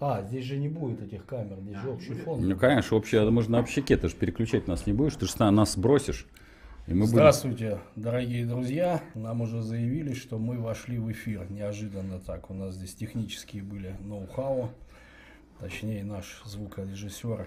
А, здесь же не будет этих камер, здесь же общий фон. Ну, конечно, общий, а можно общаке, ты же переключать нас не будешь, ты же нас сбросишь? И мы Здравствуйте, будем... дорогие друзья. Нам уже заявили, что мы вошли в эфир. Неожиданно так. У нас здесь технические были ноу-хау. Точнее, наш звукорежиссер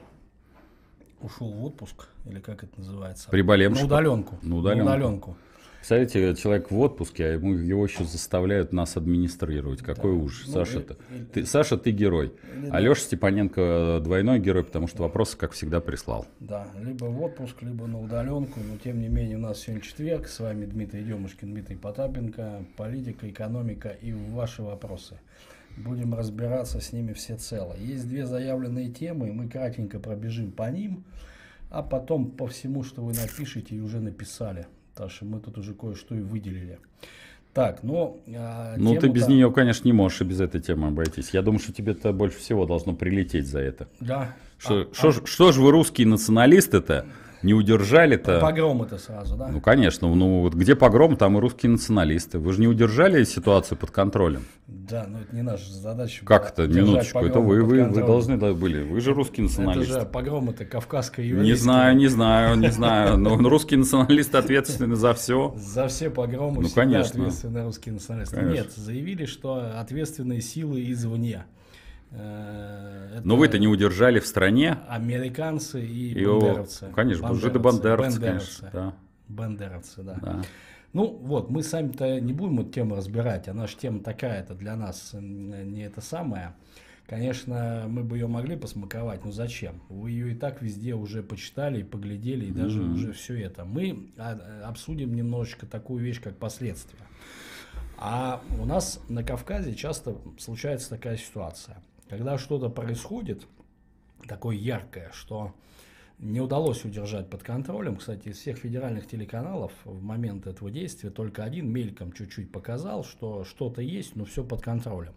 ушел в отпуск, или как это называется? Приболевший. На удаленку. На удаленку. На удаленку. Представляете, человек в отпуске, а ему его еще заставляют нас администрировать. Какой да. Ну, ужас. Ну, Саша, ты, ты, Саша, ты герой. Либо... Алеша Степаненко э, двойной герой, потому что вопросы, как всегда, прислал. Да, либо в отпуск, либо на удаленку. Но, тем не менее, у нас сегодня четверг. С вами Дмитрий Демушкин, Дмитрий Потапенко. Политика, экономика и ваши вопросы. Будем разбираться с ними все цело. Есть две заявленные темы, мы кратенько пробежим по ним, а потом по всему, что вы напишете и уже написали. Таша, мы тут уже кое-что и выделили. Так, ну... А, ну, ты без нее, конечно, не можешь и без этой темы обойтись. Я думаю, что тебе-то больше всего должно прилететь за это. Да. Что, а, что, а... что ж вы русские националисты-то? не удержали-то... Погромы-то сразу, да? Ну, конечно. Ну, вот где погром, там и русские националисты. Вы же не удержали ситуацию под контролем. Да, но ну, это не наша задача. Как это? Минуточку. Это вы, вы, вы должны да, были. Вы же русские националисты. Это же погром это кавказская еврейская. Не знаю, не знаю, не знаю. Но русские националисты ответственны за все. За все погромы ну, конечно. ответственны русские националисты. Конечно. Нет, заявили, что ответственные силы извне. Э, это Но вы-то не удержали в стране. Американцы и, и бандеровцы. Его, конечно, бандеровцы, бандеровцы, бандеровцы, конечно, да. Бандеровцы, да. да. Ну вот, мы сами-то не будем эту тему разбирать, она же тема такая, то для нас не это самое. Конечно, мы бы ее могли посмаковать, но зачем? Вы ее и так везде уже почитали и поглядели, и даже mm-hmm. уже все это. Мы а, э, обсудим немножечко такую вещь, как последствия. А у нас на Кавказе часто случается такая ситуация – когда что-то происходит такое яркое, что не удалось удержать под контролем. Кстати, из всех федеральных телеканалов в момент этого действия только один мельком чуть-чуть показал, что что-то есть, но все под контролем.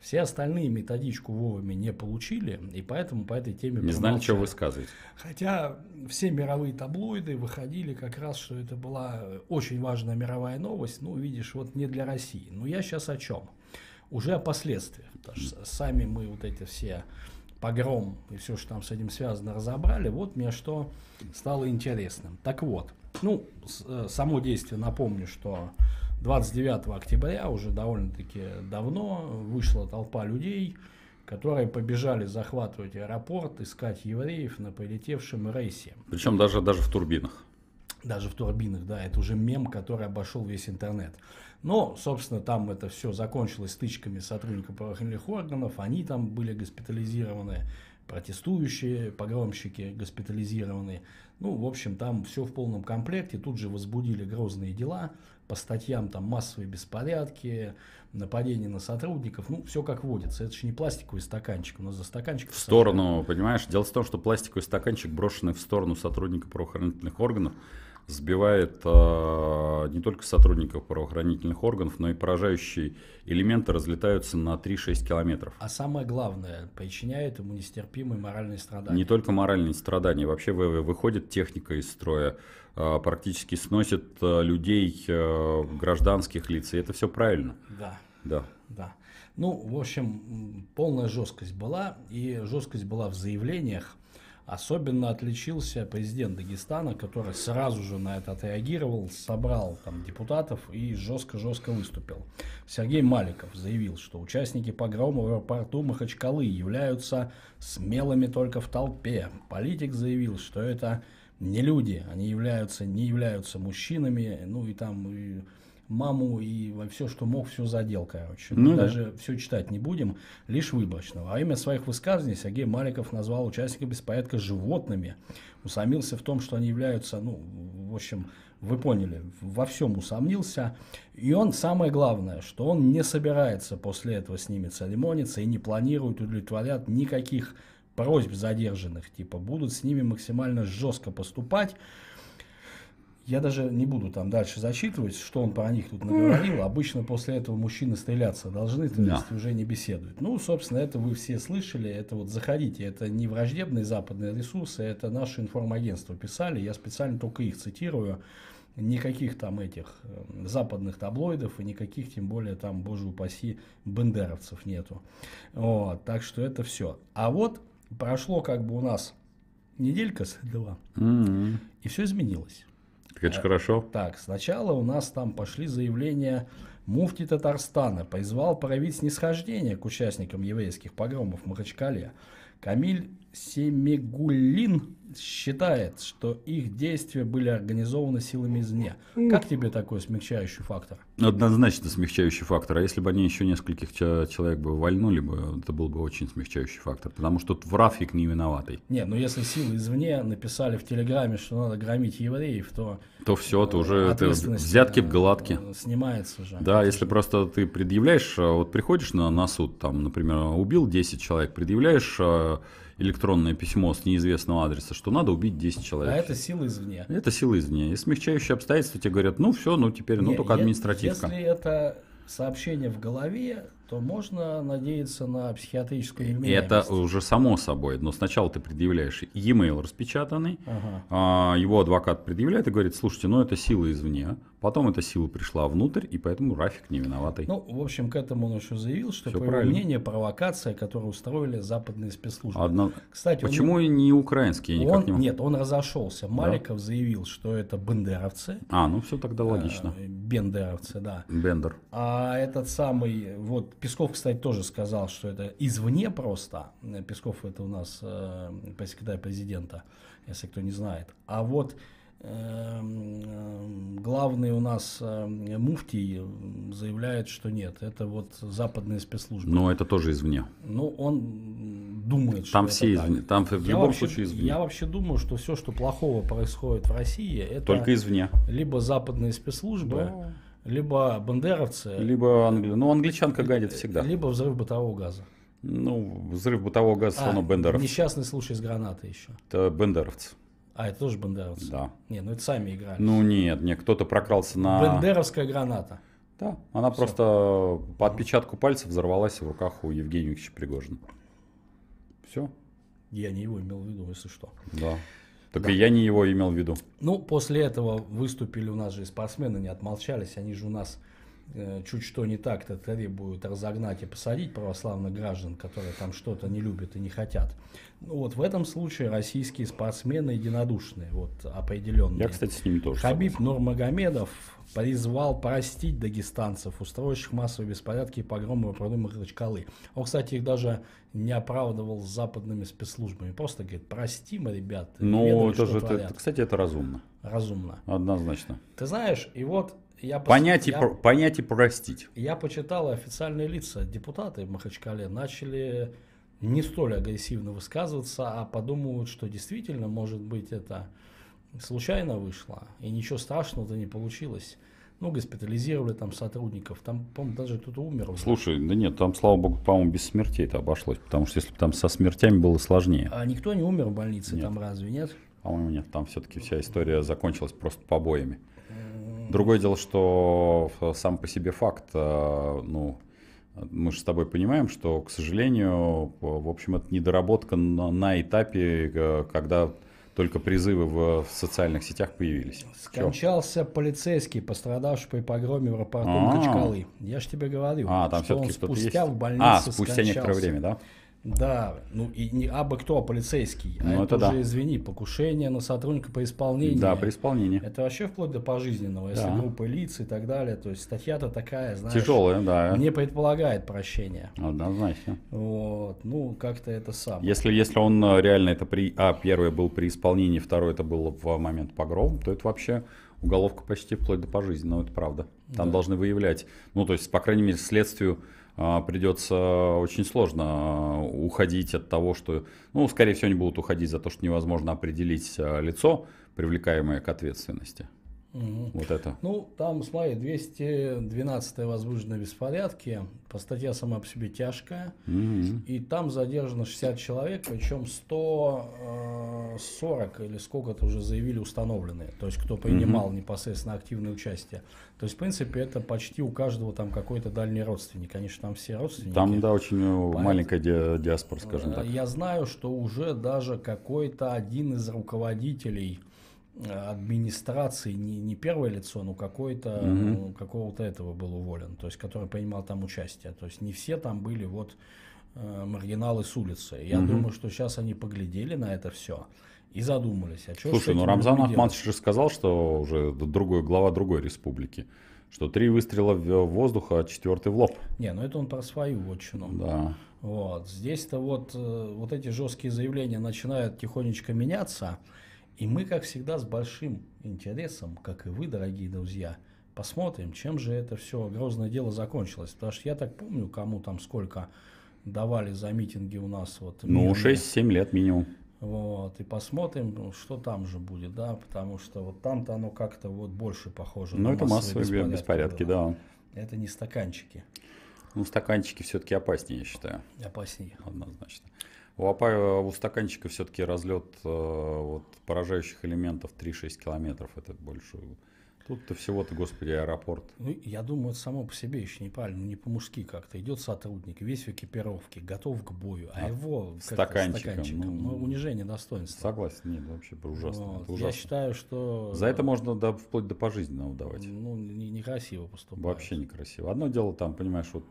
Все остальные методичку вовыми не получили, и поэтому по этой теме... Не знали, что высказывать. Хотя все мировые таблоиды выходили как раз, что это была очень важная мировая новость, ну, видишь, вот не для России. Но я сейчас о чем? Уже о последствиях сами мы вот эти все погром и все, что там с этим связано, разобрали, вот мне что стало интересным. Так вот, ну, э, само действие, напомню, что 29 октября, уже довольно-таки давно, вышла толпа людей, которые побежали захватывать аэропорт, искать евреев на полетевшем рейсе. Причем даже, даже в турбинах даже в турбинах, да, это уже мем, который обошел весь интернет. Но, собственно, там это все закончилось стычками сотрудников правоохранительных органов, они там были госпитализированы, протестующие, погромщики госпитализированы. Ну, в общем, там все в полном комплекте, тут же возбудили грозные дела, по статьям там массовые беспорядки, нападение на сотрудников, ну, все как водится. Это же не пластиковый стаканчик, у нас за стаканчик... В сторону, понимаешь, дело в том, что пластиковый стаканчик брошенный в сторону сотрудника правоохранительных органов, сбивает а, не только сотрудников правоохранительных органов, но и поражающие элементы разлетаются на 3-6 километров. А самое главное, причиняет ему нестерпимые моральные страдания. Не только моральные страдания, вообще выходит техника из строя, а, практически сносит а, людей, а, гражданских лиц, и это все правильно. Да. Да. Да. Ну, в общем, полная жесткость была, и жесткость была в заявлениях, Особенно отличился президент Дагестана, который сразу же на это отреагировал, собрал там депутатов и жестко-жестко выступил. Сергей Маликов заявил, что участники погрома в аэропорту Махачкалы являются смелыми только в толпе. Политик заявил, что это не люди, они являются, не являются мужчинами, ну и там и маму и все, что мог, все задел, короче. Ну, Даже да. все читать не будем, лишь выборочно. А имя своих высказываний Сергей Маликов назвал участников беспорядка животными. Усомнился в том, что они являются, ну, в общем, вы поняли, во всем усомнился. И он, самое главное, что он не собирается после этого с ними церемониться и не планирует удовлетворять никаких просьб задержанных. Типа будут с ними максимально жестко поступать. Я даже не буду там дальше зачитывать, что он про них тут наговорил. Обычно после этого мужчины стреляться должны, то да. есть уже не беседуют. Ну, собственно, это вы все слышали. Это вот заходите. Это не враждебные западные ресурсы, это наши информагентства писали. Я специально только их цитирую. Никаких там этих эм, западных таблоидов и никаких, тем более, там, боже упаси, бендеровцев нету. Вот, так что это все. А вот прошло как бы у нас неделька с два, mm-hmm. М-м. и все изменилось. Так это же э, хорошо. Так, сначала у нас там пошли заявления Муфти Татарстана призвал проявить снисхождение к участникам еврейских погромов в Махачкале. Камиль Семигуллин считает, что их действия были организованы силами извне. Как тебе такой смягчающий фактор? Однозначно смягчающий фактор. А если бы они еще нескольких человек бы вольнули бы, это был бы очень смягчающий фактор. Потому что тут Рафик не виноватый. Не, но ну если силы извне написали в Телеграме, что надо громить евреев, то... То все, то уже это взятки в э, гладке. Снимается уже. Да, если просто ты предъявляешь, а вот приходишь на, на суд, там, например, убил 10 человек, предъявляешь а, электронное письмо с неизвестного адреса, что надо убить 10 человек. А это сила извне. Это сила извне. И смягчающие обстоятельства тебе говорят, ну все, ну теперь, ну Не, только административка. Если это сообщение в голове, то можно надеяться на психиатрическую вменяемость. Это уже само собой, но сначала ты предъявляешь e-mail распечатанный, ага. А, его адвокат предъявляет и говорит, слушайте, ну это сила извне, потом эта сила пришла внутрь, и поэтому Рафик не виноватый. Ну, в общем, к этому он еще заявил, что, Все провокация, которую устроили западные спецслужбы. Одно... Кстати, Почему он... не украинские? никак он... не... Нет, он разошелся. Маликов да? заявил, что это бендеровцы. А, ну все тогда логично. Э, бендеровцы, да. Бендер. А этот самый, вот Песков, кстати, тоже сказал, что это извне просто. Песков это у нас э, секретарь президента, если кто не знает. А вот эм, э, главный у нас э, муфтий заявляет, что нет, это вот западные спецслужбы. Но это тоже извне. Ну, он думает, там что все это извне. Так. Там в я любом вообще, случае извне. Я вообще думаю, что все, что плохого происходит в России, это только извне. Либо западные спецслужбы, да либо бандеровцы. Либо Англия. Ну, англичанка гадит всегда. Либо взрыв бытового газа. Ну, взрыв бытового газа, а, равно бендеровцы. несчастный случай с гранатой еще. Это бендеровцы. А, это тоже бандеровцы? Да. нет, ну это сами играли. Ну нет, не, кто-то прокрался на... Бендеровская граната. Да, она Все. просто по отпечатку пальцев взорвалась в руках у Евгения Викторовича Пригожина. Все. Я не его имел в виду, если что. Да. Только да. я не его имел в виду. Ну, после этого выступили у нас же и спортсмены, не отмолчались. Они же у нас Э, чуть что не так-то требуют разогнать и посадить православных граждан, которые там что-то не любят и не хотят. Ну, вот в этом случае российские спортсмены единодушные, вот определенные. Я, кстати, с ними тоже. Хабиб Нурмагомедов призвал простить дагестанцев, устроивших массовые беспорядки и погромы в пруду Махачкалы. Он, кстати, их даже не оправдывал с западными спецслужбами. Просто говорит, простим, мы, ребят. Ну, это же, это, кстати, это разумно. Разумно. Однозначно. Ты знаешь, и вот я пос... понять, и я... Про... понять и простить. Я почитал официальные лица. Депутаты в Махачкале начали не столь агрессивно высказываться, а подумывают что действительно, может быть, это случайно вышло, и ничего страшного-то не получилось. Ну, госпитализировали там сотрудников, там, по-моему, даже кто-то умер. Уже. Слушай, да нет, там, слава богу, по-моему, без смертей это обошлось, потому что если бы там со смертями было сложнее. А никто не умер в больнице нет. там разве, нет? По-моему, нет, там все-таки вся история закончилась просто побоями. Другое дело, что э, сам по себе факт, э, ну, мы же с тобой понимаем, что, к сожалению, в общем, это недоработка на, на этапе, э, когда только призывы в, в социальных сетях появились. Скончался Чё? полицейский, пострадавший при погроме в аэропорту Качкалы. Я же тебе говорил, а, там что он спустя есть? в а, больнице А, спустя скончался. некоторое время, да? Да, ну и не абы кто, а полицейский. А ну, это, это да. извини, покушение на сотрудника по исполнению. Да, при исполнении. Это вообще вплоть до пожизненного, да. если да. группа лиц и так далее. То есть статья-то такая, знаешь. Тяжелая, да. Не предполагает прощения. Однозначно. Вот, ну как-то это сам. Если, если он э, реально это при... А, первое был при исполнении, второе это было в момент погром, то это вообще уголовка почти вплоть до пожизненного, это правда. Там да. должны выявлять, ну то есть, по крайней мере, следствию а, придется очень сложно а, уходить от того, что, ну, скорее всего, они будут уходить за то, что невозможно определить а, лицо, привлекаемое к ответственности. Угу. Вот это. Ну, там, смотри, 212 возбужденные беспорядки, по статье сама по себе тяжкая, угу. и там задержано 60 человек, причем 140 э, или сколько-то уже заявили установленные, то есть кто принимал угу. непосредственно активное участие. То есть, в принципе, это почти у каждого там какой-то дальний родственник, конечно, там все родственники. Там, да, очень э, Поэтому маленькая диаспора, скажем э, так. Я знаю, что уже даже какой-то один из руководителей администрации не, не первое лицо, но какой-то угу. ну, какого-то этого был уволен, то есть который принимал там участие. То есть не все там были вот э, маргиналы с улицы. Я угу. думаю, что сейчас они поглядели на это все и задумались. А что Слушай, ну Рамзан Ахматович же сказал, что уже другой, глава другой республики, что три выстрела в воздуха, а четвертый в лоб. Не, ну это он про свою вотчину. Да. Вот. Здесь-то вот, э, вот эти жесткие заявления начинают тихонечко меняться. И мы, как всегда, с большим интересом, как и вы, дорогие друзья, посмотрим, чем же это все грозное дело закончилось. Потому что я так помню, кому там сколько давали за митинги у нас. Вот, ну, 6-7 лет минимум. Вот, и посмотрим, что там же будет, да, потому что вот там-то оно как-то вот больше похоже ну, это массовые беспорядки, беспорядки было. да. Это не стаканчики. Ну, стаканчики все-таки опаснее, я считаю. Опаснее. Однозначно. У, опа- у стаканчика все-таки разлет э, вот, поражающих элементов 3-6 километров. Это больше... Тут-то всего-то, господи, аэропорт. Ну, я думаю, это само по себе еще неправильно, ну, не по-мужски как-то. Идет сотрудник, весь в экипировке, готов к бою, а, а его стаканчиком, стаканчиком. Ну, ну, унижение достоинства. Согласен, нет, вообще ужасно, вот. это ужасно. Я считаю, что... За это э, можно до вплоть до пожизненного давать. Ну, не, некрасиво поступать. Вообще некрасиво. Одно дело там, понимаешь, вот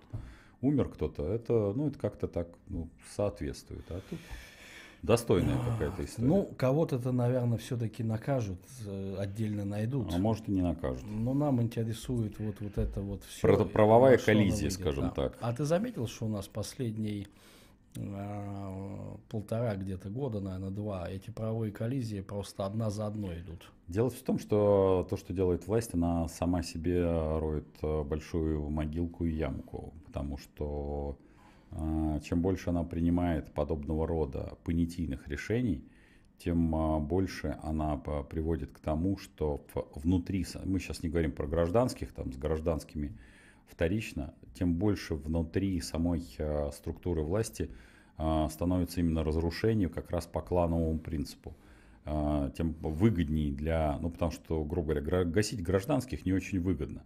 умер кто-то, это, ну, это как-то так ну, соответствует. А тут достойная а, какая-то история. Ну, кого то это наверное, все-таки накажут, э, отдельно найдут. А может и не накажут. Но нам интересует вот, вот это вот все. Правовая коллизия, скажем да. так. А ты заметил, что у нас последний Э, полтора где-то года, наверное, два, эти правовые коллизии просто одна за одной идут. Дело в том, что то, что делает власть, она сама себе роет э, большую могилку и ямку, потому что э, чем больше она принимает подобного рода понятийных решений, тем больше она приводит к тому, что внутри, мы сейчас не говорим про гражданских, там с гражданскими вторично, тем больше внутри самой э, структуры власти э, становится именно разрушению как раз по клановому принципу. Э, тем выгоднее для... Ну, потому что, грубо говоря, гасить гражданских не очень выгодно.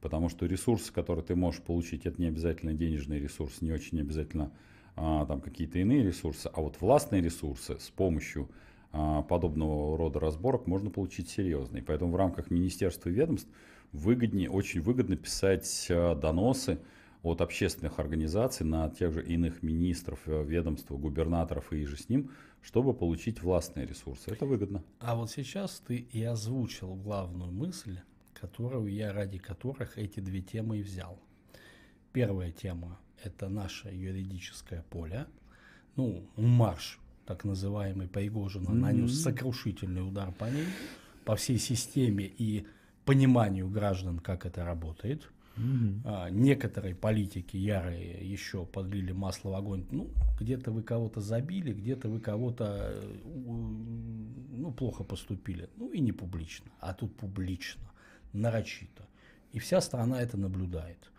Потому что ресурсы, которые ты можешь получить, это не обязательно денежный ресурс, не очень обязательно там какие-то иные ресурсы. А вот властные ресурсы с помощью подобного рода разборок можно получить серьезные. Поэтому в рамках министерства и ведомств выгоднее, очень выгодно писать э, доносы от общественных организаций на тех же иных министров, э, ведомств, губернаторов и же с ним, чтобы получить властные ресурсы. Это выгодно. А вот сейчас ты и озвучил главную мысль, которую я ради которых эти две темы и взял. Первая тема – это наше юридическое поле, ну, марш, так называемый Пригожина, mm-hmm. нанес сокрушительный удар по ней, по всей системе и пониманию граждан, как это работает. Угу. А, некоторые политики ярые еще подлили масло в огонь. Ну, где-то вы кого-то забили, где-то вы кого-то э, ну, плохо поступили. Ну и не публично, а тут публично, нарочито. И вся страна это наблюдает.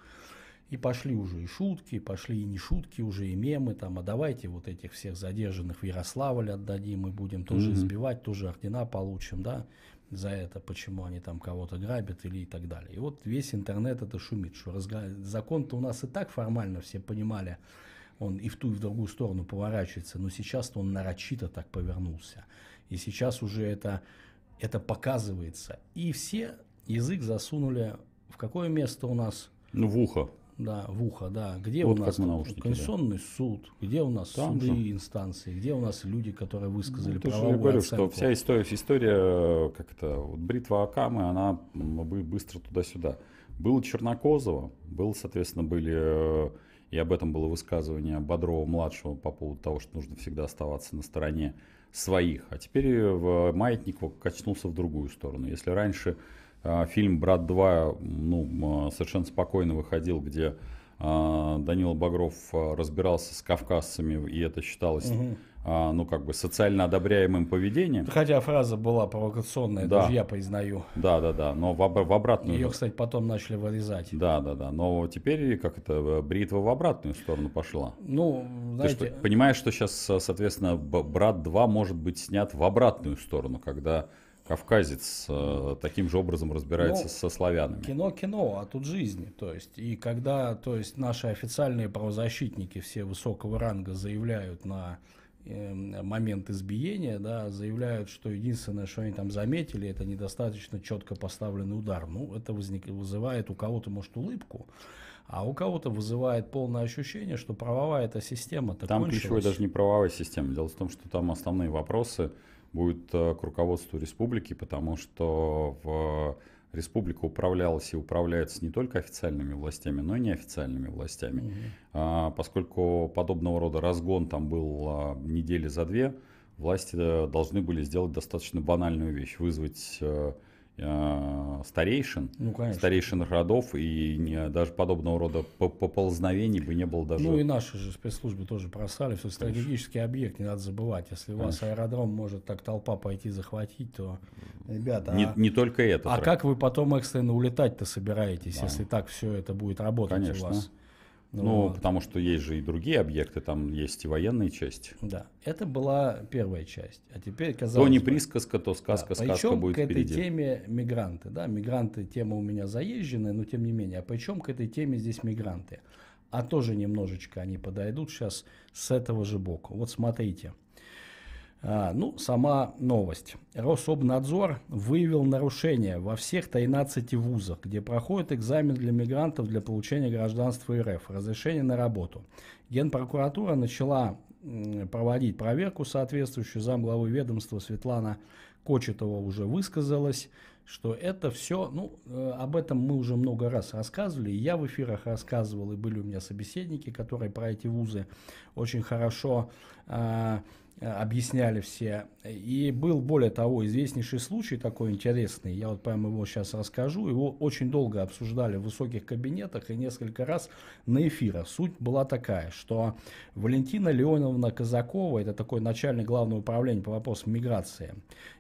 И пошли уже и шутки, пошли и не шутки, уже и мемы там, а давайте вот этих всех задержанных в Ярославль отдадим, и будем тоже избивать, тоже ордена получим, да за это, почему они там кого-то грабят или и так далее. И вот весь интернет это шумит, что разгра... закон-то у нас и так формально все понимали, он и в ту, и в другую сторону поворачивается, но сейчас-то он нарочито так повернулся. И сейчас уже это, это показывается. И все язык засунули в какое место у нас? Ну, в ухо да, в ухо, да. Где вот у нас наушники, Конституционный да. суд, где у нас Там суды, же. инстанции, где у нас люди, которые высказали ну, правовую я говорю, оценку. что вся история, история как то вот бритва Акамы, она быстро туда-сюда. Был Чернокозова, был, соответственно, были, э, и об этом было высказывание Бодрова-младшего по поводу того, что нужно всегда оставаться на стороне своих. А теперь э, маятник качнулся в другую сторону. Если раньше а, фильм «Брат 2» ну, совершенно спокойно выходил, где а, Данила Багров а, разбирался с кавказцами, и это считалось... Угу. ну, как бы социально одобряемым поведением. Хотя фраза была провокационная, да. даже я признаю. Да, да, да, но в, об, в обратную... Ее, кстати, потом начали вырезать. Да, да, да, но теперь как это, бритва в обратную сторону пошла. Ну, знаете... Ты что, понимаешь, что сейчас, соответственно, «Брат 2» может быть снят в обратную сторону, когда кавказец э, таким же образом разбирается Но ну, со славянами. Кино кино, а тут жизни. То есть, и когда то есть, наши официальные правозащитники все высокого ранга заявляют на э, момент избиения, да, заявляют, что единственное, что они там заметили, это недостаточно четко поставленный удар. Ну, это возник, вызывает у кого-то, может, улыбку, а у кого-то вызывает полное ощущение, что правовая эта система Там кончилась. ключевой даже не правовая система. Дело в том, что там основные вопросы – будет э, к руководству республики, потому что в э, республика управлялась и управляется не только официальными властями, но и неофициальными властями. Угу. поскольку подобного рода разгон там был э, недели за две, власти должны были сделать достаточно банальную вещь, вызвать... Э, старейшин, ну, старейшин родов, и не, даже подобного рода поползновений бы не было даже. Ну и наши же спецслужбы тоже просали, все стратегический конечно. объект, не надо забывать, если у вас конечно. аэродром может так толпа пойти захватить, то, ребята... Не, а, не только это. А трек. как вы потом экстренно улетать-то собираетесь, да. если так все это будет работать конечно. у вас? Ну, ну, вот. потому что есть же и другие объекты, там есть и военные части. Да, это была первая часть. А теперь казалось То не присказка, то сказка, да, сказка причем будет к этой впереди. теме мигранты, да, мигранты, тема у меня заезженная, но тем не менее. А причем к этой теме здесь мигранты? А тоже немножечко они подойдут сейчас с этого же боку. Вот смотрите, а, ну, сама новость. Рособнадзор выявил нарушения во всех 13 вузах, где проходит экзамен для мигрантов для получения гражданства РФ, разрешение на работу. Генпрокуратура начала проводить проверку соответствующую. Замглавы ведомства Светлана Кочетова уже высказалась что это все, ну, э, об этом мы уже много раз рассказывали, и я в эфирах рассказывал, и были у меня собеседники, которые про эти вузы очень хорошо а, э, объясняли все. И был, более того, известнейший случай такой интересный, я вот прямо его сейчас расскажу, его очень долго обсуждали в высоких кабинетах и несколько раз на эфирах. Суть была такая, что Валентина Леоновна Казакова, это такой начальник главного управления по вопросам миграции,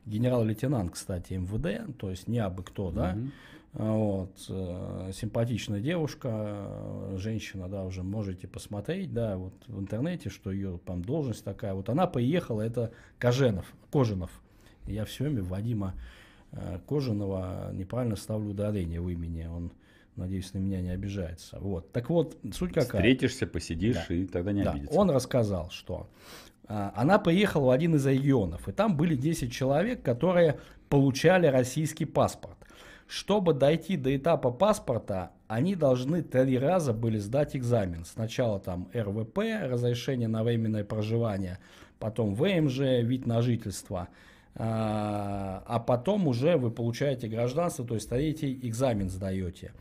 генерал-лейтенант, кстати, МВД, то есть есть не абы кто, да. Угу. Вот, э, симпатичная девушка, э, женщина, да, уже можете посмотреть, да, вот в интернете, что ее там должность такая. Вот она поехала, это Коженов, Коженов, Я все время Вадима э, Коженова неправильно ставлю ударение в имени. Он, надеюсь, на меня не обижается. Вот. Так вот, суть какая. Встретишься, посидишь да. и тогда не да. обидится. Он рассказал, что она поехала в один из регионов, и там были 10 человек, которые получали российский паспорт. Чтобы дойти до этапа паспорта, они должны три раза были сдать экзамен. Сначала там РВП, разрешение на временное проживание, потом ВМЖ, эм вид на жительство. А, а потом уже вы получаете гражданство, то есть третий экзамен сдаете.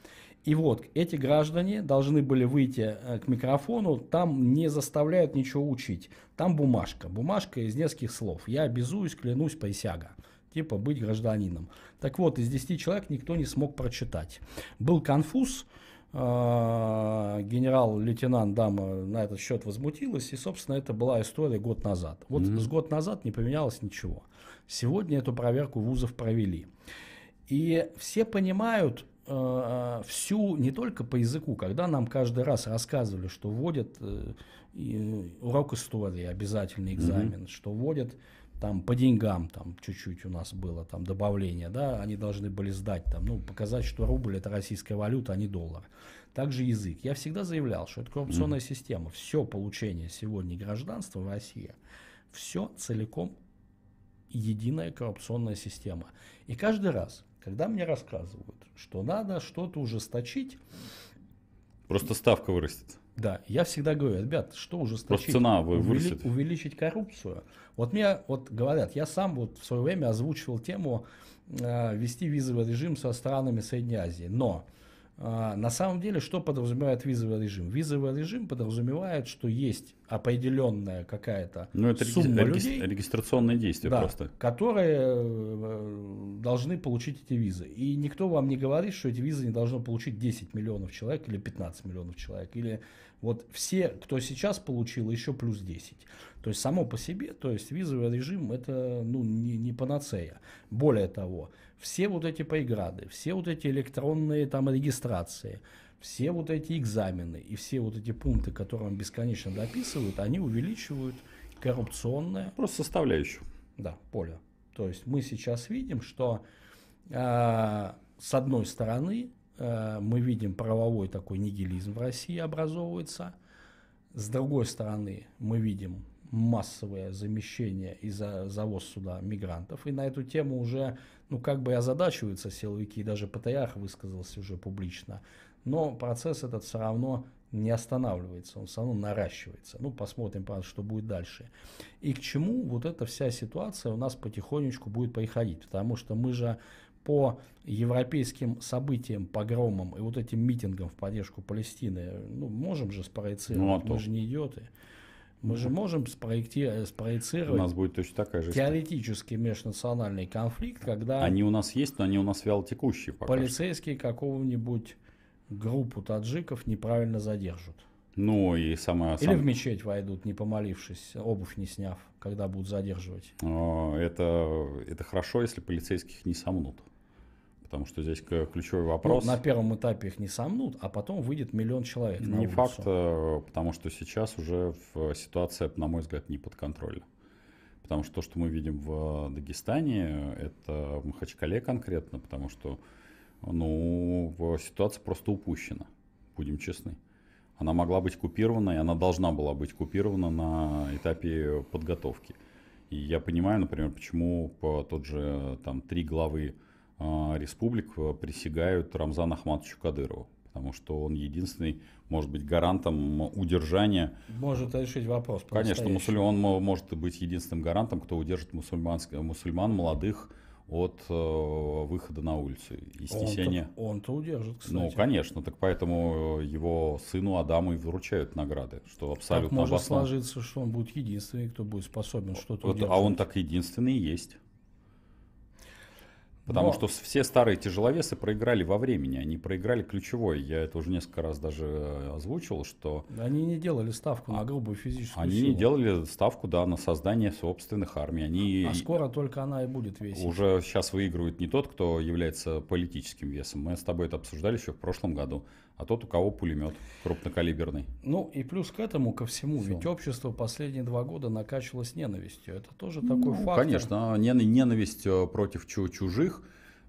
И вот эти граждане должны были выйти э, к микрофону, там не заставляют ничего учить. Там бумажка, бумажка из нескольких слов. Я обязуюсь, клянусь, присяга типа быть гражданином. Так вот, из 10 человек никто не смог прочитать. Был конфуз, э, генерал-лейтенант дама на этот счет возмутилась, и, собственно, это была история год назад. Вот mm-hmm. с год назад не поменялось ничего. Сегодня эту проверку вузов провели. И все понимают э, э всю, не только по языку, когда нам каждый раз рассказывали, что вводят э, урок истории, обязательный экзамен, mm-hmm. что вводят там по деньгам там чуть-чуть у нас было там добавление, да, они должны были сдать там, ну, показать, что рубль это российская валюта, а не доллар. Также язык. Я всегда заявлял, что это коррупционная система. Все получение сегодня гражданства в России, все целиком единая коррупционная система. И каждый раз, когда мне рассказывают, что надо что-то ужесточить... Просто ставка вырастет. Да, я всегда говорю, ребят, что ужесточить? Просто цена вы Увели, увеличить коррупцию. Вот мне вот говорят, я сам вот в свое время озвучивал тему э, вести визовый режим со странами Средней Азии, но а, на самом деле, что подразумевает визовый режим? Визовый режим подразумевает, что есть определенная какая-то ну, это сумма реги- людей, регистрационные действия да, просто, которые э, должны получить эти визы. И никто вам не говорит, что эти визы не должно получить 10 миллионов человек или 15 миллионов человек или вот все, кто сейчас получил, еще плюс 10. То есть само по себе, то есть визовый режим это ну не не панацея. Более того, все вот эти поиграды, все вот эти электронные там регистрации, все вот эти экзамены и все вот эти пункты, которые он бесконечно дописывают, они увеличивают коррупционное... Просто составляющую. Да, поле. То есть мы сейчас видим, что э, с одной стороны э, мы видим правовой такой нигилизм в России образовывается, с другой стороны мы видим массовое замещение и за, завоз сюда мигрантов, и на эту тему уже ну, как бы озадачиваются силовики, даже Патриарх высказался уже публично, но процесс этот все равно не останавливается, он все равно наращивается. Ну, посмотрим, правда, что будет дальше. И к чему вот эта вся ситуация у нас потихонечку будет приходить, потому что мы же по европейским событиям, погромам и вот этим митингам в поддержку Палестины, ну, можем же спроецировать, ну, а мы же не идиоты. Мы же можем э, спроецировать. У нас будет точно такая же. Теоретически межнациональный конфликт, когда... Они у нас есть, но они у нас вяло текущие пока Полицейские какого-нибудь группу таджиков неправильно задержат. Ну и самое... Или сам... в мечеть войдут, не помолившись, обувь не сняв, когда будут задерживать. А, это, это хорошо, если полицейских не сомнут. Потому что здесь ключевой ну, вопрос. Ну, на первом этапе их не сомнут, а потом выйдет миллион человек. Не улицу. факт, э, потому что сейчас уже э, ситуация, на мой взгляд, не под контролем. Потому что то, что мы видим в э, Дагестане, это в Махачкале конкретно, потому что ну, ситуация просто упущена, будем честны. Она могла быть купирована, и она должна была быть купирована на этапе подготовки. И я понимаю, например, почему по тот же там три главы а, республик э, присягают Рамзан Ахматовичу Кадырову потому что он единственный, может быть, гарантом удержания. Может решить вопрос. Конечно, мусульман может быть единственным гарантом, кто удержит мусульманских мусульман молодых от э, выхода на улицу и стесения. Он-то, он удержит, кстати. Ну, конечно, так поэтому его сыну Адаму и вручают награды, что абсолютно так может обоснованно. сложиться, что он будет единственный, кто будет способен что-то вот, удержать. А он так единственный и есть. Потому Но... что все старые тяжеловесы проиграли во времени, они проиграли ключевой. Я это уже несколько раз даже э, озвучил, что... Они не делали ставку на а, грубую физическую они силу. Они не делали ставку, да, на создание собственных армий. Они... А скоро только она и будет весить. Уже сейчас выигрывает не тот, кто является политическим весом. Мы с тобой это обсуждали еще в прошлом году а тот, у кого пулемет крупнокалиберный. Ну и плюс к этому, ко всему, Все. ведь общество последние два года накачивалось ненавистью. Это тоже ну, такой факт. Конечно, а, ненависть э, против чужих,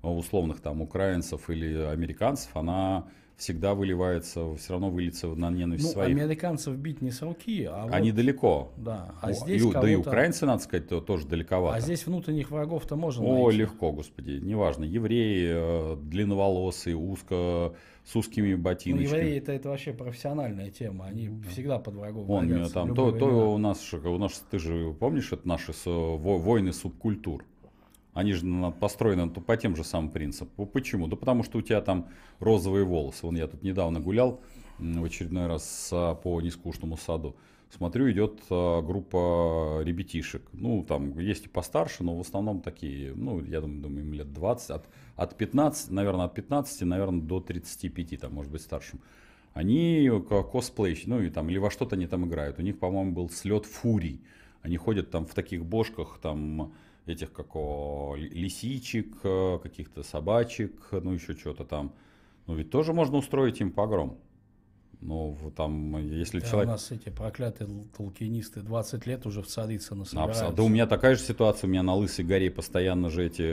э, условных там украинцев или американцев, она всегда выливается, все равно выльется на ненависть ну, своих. американцев бить не солки, а вот... Они далеко. Да, а здесь и, Да и украинцы, надо сказать, то, тоже далековато. А здесь внутренних врагов-то можно О, найти. легко, господи, неважно. Евреи, э, длинноволосые, узко, с узкими ну, ботиночками. Ну, евреи это, это вообще профессиональная тема, они да. всегда под врагов Вон, э, там, то, то у нас, у нас, ты же помнишь, это наши войны субкультур. Они же построены по тем же самым принципам. Почему? Да потому что у тебя там розовые волосы. Вон я тут недавно гулял в очередной раз а, по нескучному саду. Смотрю, идет а, группа ребятишек. Ну, там есть и постарше, но в основном такие, ну, я думаю, им лет 20, от, от 15, наверное, от 15, наверное, до 35, там, может быть, старшим они косплей, ну и там, или во что-то они там играют. У них, по-моему, был слет фурий. Они ходят там в таких бошках, там, этих как лисичек, э, каких-то собачек, ну еще что то там. Ну ведь тоже можно устроить им погром. Ну, там, если да, человек... У нас эти проклятые толкинисты 20 лет уже в садиться насобираются. Да, у меня такая же ситуация, у меня на Лысой горе постоянно же эти...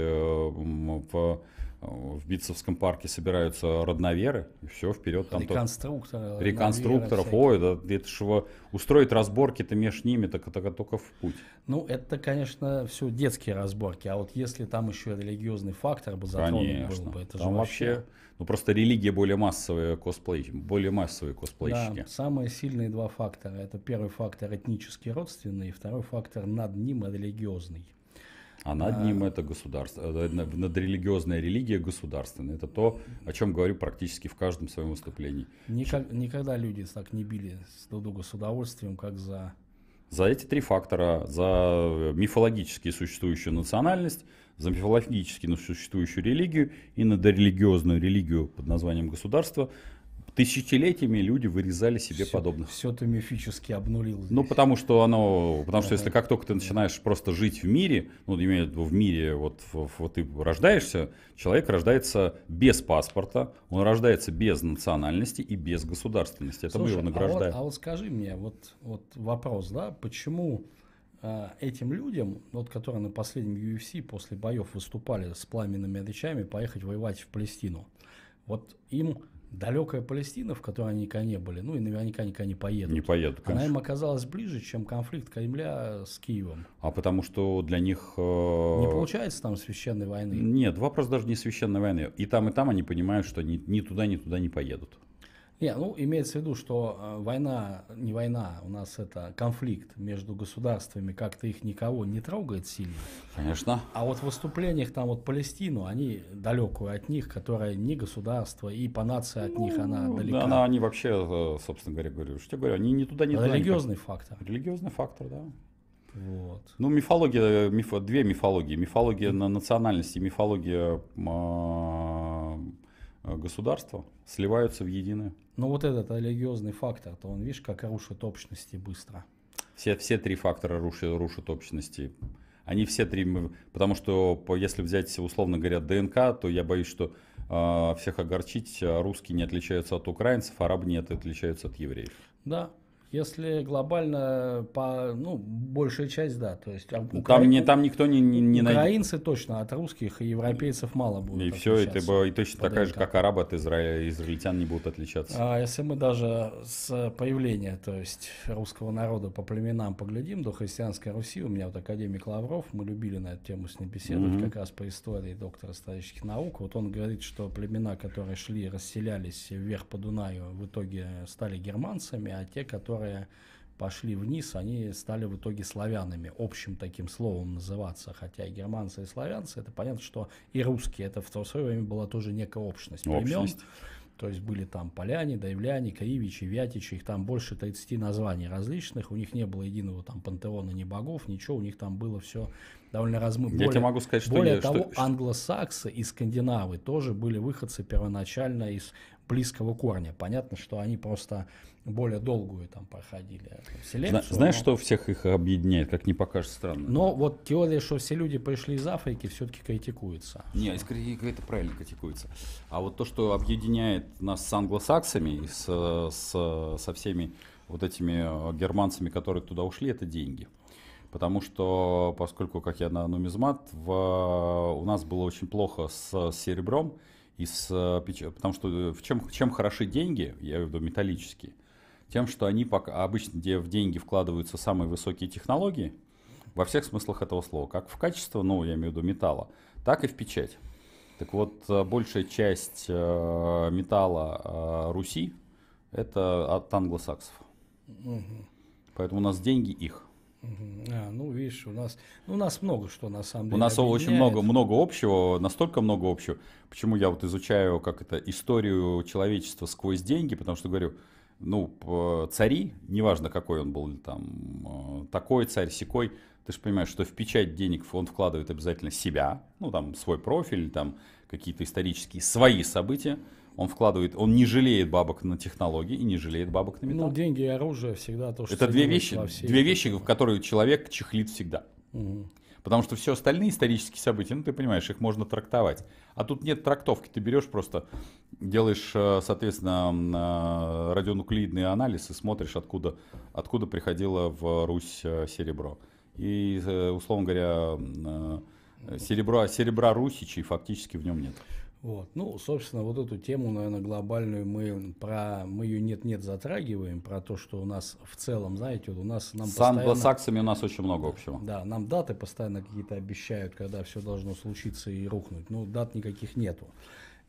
По э, Э, в Битцевском парке собираются родноверы, и все, вперед. Там Реконструкторы. Тот... Э, реконструкторов. Ой, да, это же устроить разборки-то между ними, так это только в путь. Ну, это, конечно, все детские разборки, а вот если там еще религиозный фактор бы затронут конечно. был бы, это там же вообще... Ну, просто религия более массовая косплей, более массовые косплейщики. Да, самые сильные два фактора. Это первый фактор этнически родственный, и второй фактор над ним религиозный. А над ним это государство, э, над религиозная религия государственная. Это то, о чем говорю практически в каждом своем выступлении. Никак, никогда люди так не били друг друга с удовольствием, как за... За эти три фактора, за мифологически существующую национальность, за мифологически существующую религию и над религиозную религию под названием государство – Тысячелетиями люди вырезали себе все, подобных. Все это мифически обнулил. Ну, потому что оно. Потому что если как только ты начинаешь просто жить в мире, ну, имею в виду в мире, вот, вот ты рождаешься, человек рождается без паспорта, он рождается без национальности и без государственности. Это Слушай, мы его награждаем. А вот, а вот скажи мне, вот, вот вопрос, да, почему э, этим людям, вот которые на последнем UFC после боев выступали с пламенными речами, поехать воевать в Палестину, вот им далекая Палестина, в которой они никогда не были, ну и наверняка никогда не поедут. Не поедут, конечно. Она им оказалась ближе, чем конфликт Кремля с Киевом. А потому что для них... Э... Не получается там священной войны? Нет, вопрос даже не священной войны. И там, и там они понимают, что ни, ни туда, ни туда не поедут. Не, ну, имеется в виду, что э, война, не война, у нас это конфликт между государствами, как-то их никого не трогает сильно. Конечно. А вот в выступлениях там вот Палестину, они далекую от них, которая не государство, и по нации от ну, них она ну, далека. Да, она, они вообще, э, собственно говоря, говорю, что я говорю, они не туда, не туда. Религиозный фактор. Религиозный фактор, да. Вот. Ну, мифология, миф, две мифологии. Мифология на национальности, мифология а, Э, государства сливаются в единое. Ну вот этот религиозный фактор, то он, видишь, как рушит общности быстро. Все, все три фактора рушат, рушат общности. Они все три, потому что если взять, условно говоря, ДНК, то я боюсь, что э, всех огорчить, а русские не отличаются от украинцев, арабы не отличаются от евреев. Да, если глобально, по, ну, большая часть, да. То есть, а ну, укра... там, не, там никто не, не, не Украинцы найдет. точно, от русских и европейцев мало будет И все, и, ты, и точно такая же, как арабы от израиля, израильтян не будут отличаться. А если мы даже с появления, то есть, русского народа по племенам поглядим, до христианской Руси, у меня вот академик Лавров, мы любили на эту тему с ним беседовать, mm как раз по истории доктора исторических наук. Вот он говорит, что племена, которые шли, расселялись вверх по Дунаю, в итоге стали германцами, а те, которые которые пошли вниз, они стали в итоге славянами, общим таким словом называться, хотя и германцы, и славянцы, это понятно, что и русские, это в то свое время была тоже некая общность, общность. племен, то есть были там поляне, даевляне, кривичи, вятичи, их там больше 30 названий различных, у них не было единого там пантеона ни богов, ничего, у них там было все довольно размыто. Я более, тебе могу сказать, что... Более я, того, англосаксы и скандинавы тоже были выходцы первоначально из близкого корня. Понятно, что они просто более долгую там проходили селекцию. знаешь, но... что всех их объединяет, как не покажется странно? Но да? вот теория, что все люди пришли из Африки, все-таки критикуется. Не, скорее это правильно критикуется. А вот то, что объединяет нас с англосаксами, с, с, со всеми вот этими э, германцами, которые туда ушли, это деньги. Потому что, поскольку, как я на нумизмат, в, у нас было очень плохо с, с серебром, и с, э, потому что э, в чем, чем хороши деньги, я имею в виду металлические, тем, что они пока обычно где в деньги вкладываются самые высокие технологии, во всех смыслах этого слова, как в качество, ну, я имею в виду металла, так и в печать. Так вот, э, большая часть э, металла э, Руси это от англосаксов. Угу. Поэтому у нас деньги их. А, ну, видишь, у нас, ну, у нас много что на самом деле. У нас объединяет. очень много, много общего, настолько много общего. Почему я вот изучаю, как это, историю человечества сквозь деньги, потому что говорю, ну, цари, неважно какой он был, там, э, такой царь, секой, ты же понимаешь, что в печать денег он вкладывает обязательно себя, ну, там, свой профиль, там, какие-то исторические свои события. Он вкладывает, он не жалеет бабок на технологии и не жалеет бабок на металл. Ну, деньги и оружие всегда то, что... Это две вещи, две вещи, в которые человек чехлит всегда. Угу. Потому что все остальные исторические события, ну, ты понимаешь, их можно трактовать. А тут нет трактовки, ты берешь просто, делаешь, э, соответственно, э, радионуклеидный анализ и смотришь, откуда, откуда приходило в Русь э, серебро. И, условно говоря, серебро, серебра русичей фактически в нем нет. Вот. Ну, собственно, вот эту тему, наверное, глобальную мы про мы ее нет-нет затрагиваем, про то, что у нас в целом, знаете, вот у нас нам С англосаксами у нас очень много общего. Да, нам даты постоянно какие-то обещают, когда все должно случиться и рухнуть. Ну, дат никаких нету.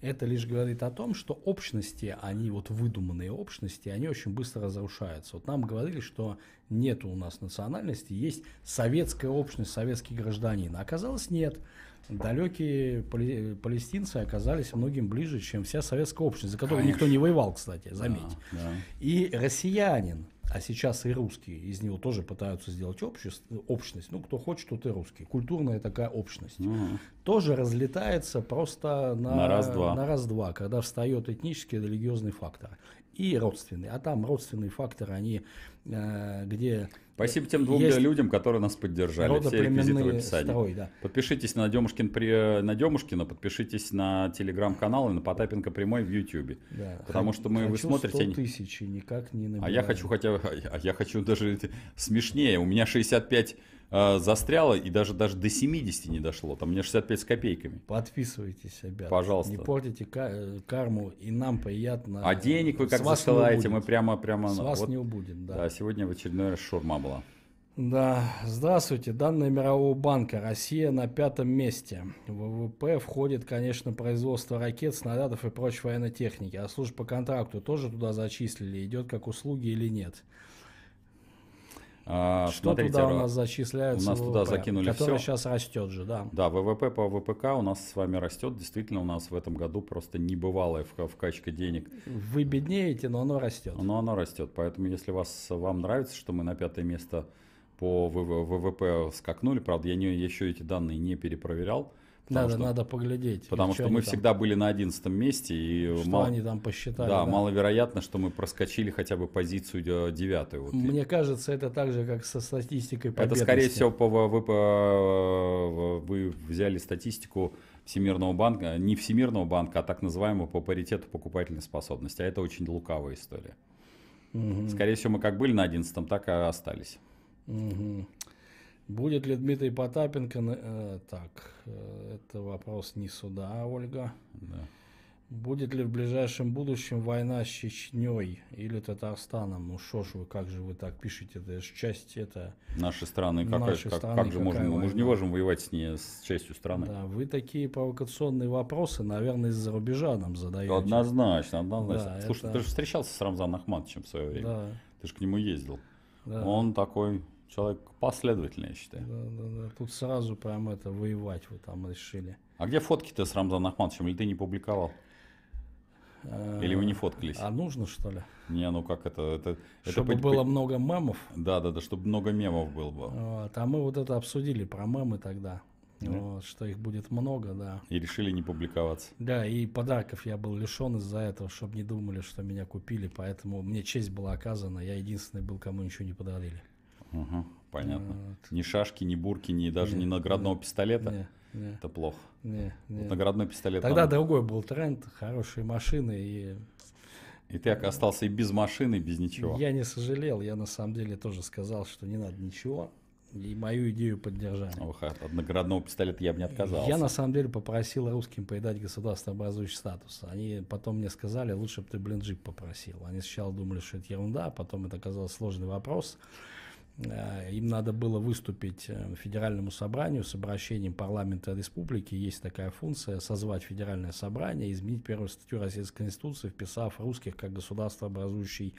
Это лишь говорит о том, что общности, они вот выдуманные общности, они очень быстро разрушаются. Вот нам говорили, что нет у нас национальности, есть советская общность, советский гражданин. А оказалось, нет далекие палестинцы оказались многим ближе, чем вся советская общность, за которую Конечно. никто не воевал, кстати, заметь. Да, да. И россиянин, а сейчас и русские, из него тоже пытаются сделать общество, общность. Ну, кто хочет, тот и русский. Культурная такая общность. Угу. Тоже разлетается просто на, на раз-два, на раз -два, когда встает этнический и религиозный фактор. И родственные. А там родственные факторы, они Э, где... Э, Спасибо тем двум есть... людям, которые нас поддержали. Все реквизиты в описании. Строй, да. Подпишитесь на, Демушкин, при... Э, на Демушкина, подпишитесь на телеграм-канал и на Потапенко прямой в Ютьюбе. Да. Потому что мы, хочу вы смотрите... 100 тысяч и никак не набираем. А я хочу хотя... А, а я хочу даже смешнее. У меня 65 Э, застряло и даже, даже до 70 не дошло. Там у мне 65 с копейками. Подписывайтесь, ребята. Пожалуйста. Не портите кар- э, карму, и нам приятно. А денег вы э, как засылаете, мы прямо... прямо с вас вот, не убудем, да. Да, сегодня в очередной раз шурма была. Да, здравствуйте. Данные Мирового банка. Россия на пятом месте. В ВВП входит, конечно, производство ракет, снарядов и прочей военной техники. А служб по контракту тоже туда зачислили? Идет как услуги или нет? А, что смотрите, туда у нас зачисляется? У нас ВВП, туда закинули все. сейчас растет же, да. Да, ВВП по ВПК у нас с вами растет. Действительно, у нас в этом году просто небывалая вкачка денег. Вы беднеете, но оно растет. Но оно растет. Поэтому, если вас, вам нравится, что мы на пятое место по ВВП скакнули, правда, я не, еще эти данные не перепроверял, Потому надо, что, надо поглядеть. Потому что, что мы там... всегда были на 11 месте. И что мал... они там посчитали. Да, да, маловероятно, что мы проскочили хотя бы позицию э, девятую. Вот. Мне и... кажется, это так же, как со статистикой победности. Это, скорее всего, по, вы, по, э, вы взяли статистику Всемирного банка, э, не Всемирного банка, а так называемого по паритету покупательной способности. А это очень лукавая история. Угу. Скорее всего, мы как были на 11 так и остались. Угу. Будет ли Дмитрий Потапенко? Э, так, э, это вопрос не суда, Ольга. Да. Будет ли в ближайшем будущем война с Чечней или Татарстаном? Ну что ж вы, как же вы так пишете? Это же часть это... Наши страны, как, наши как, страны, как, как же можно, война? мы же не можем воевать с ней, с частью страны. Да, вы такие провокационные вопросы, наверное, из-за рубежа нам задаете. Однозначно, однозначно. Да, Слушай, это... ты же встречался с Рамзаном Ахматовичем в свое время. Да. Ты же к нему ездил. Да. Он такой человек последовательный, я считаю. Да, да, да. Тут сразу прям это воевать вы там решили. А где фотки-то с Рамзаном Ахматовичем? Или ты не публиковал? Э, Или вы не фоткались? А нужно, что ли? Не, ну как это... это чтобы это, было много мемов? Да, да, да, чтобы много мемов было бы. Вот, а мы вот это обсудили про мемы тогда. Mm-hmm. Вот, что их будет много, да. И решили не публиковаться. Да, и подарков я был лишен из-за этого, чтобы не думали, что меня купили, поэтому мне честь была оказана, я единственный был, кому ничего не подарили. Угу, понятно. Вот. Ни шашки, ни бурки, ни даже не, ни наградного не, пистолета. Не. Не. Это плохо. Не, не. Вот наградной пистолет. Тогда надо... другой был тренд, хорошие машины и. И ты остался и без машины, и без ничего. Я не сожалел, я на самом деле тоже сказал, что не надо ничего. И мою идею поддержали. Ох, от одноградного пистолета я бы не отказался. Я на самом деле попросил русским поедать государственный образующий статус. Они потом мне сказали, лучше бы ты блин джип попросил. Они сначала думали, что это ерунда, а потом это оказалось сложный вопрос. Э, им надо было выступить э, федеральному собранию с обращением парламента республики. Есть такая функция – созвать федеральное собрание, изменить первую статью Российской Конституции, вписав русских как государство образующий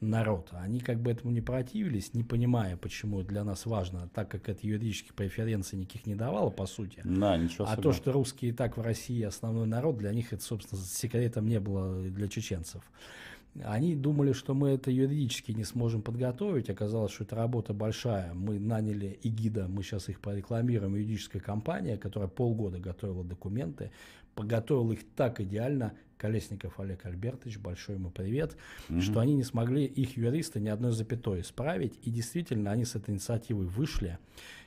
народ. Они как бы этому не противились, не понимая, почему для нас важно, так как это юридических преференций никаких не давало, по сути. Да, ничего а себе. то, что русские и так в России основной народ, для них это, собственно, секретом не было э, для чеченцев. Они думали, что мы это юридически не сможем подготовить. Оказалось, что это работа большая. Мы наняли и гида, мы сейчас их прорекламируем, юридическая компания, которая полгода готовила документы, подготовил их так идеально, Колесников Олег Альбертович, большой ему привет, угу. что они не смогли, их юристы, ни одной запятой исправить. И действительно, они с этой инициативой вышли.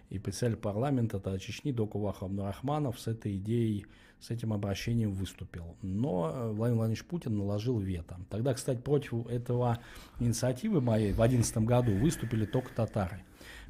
И представитель парламента Чечни Доку Вахамнурахманов с этой идеей с этим обращением выступил. Но э, Владимир Владимирович Путин наложил вето. Тогда, кстати, против этого инициативы моей в 2011 году выступили только татары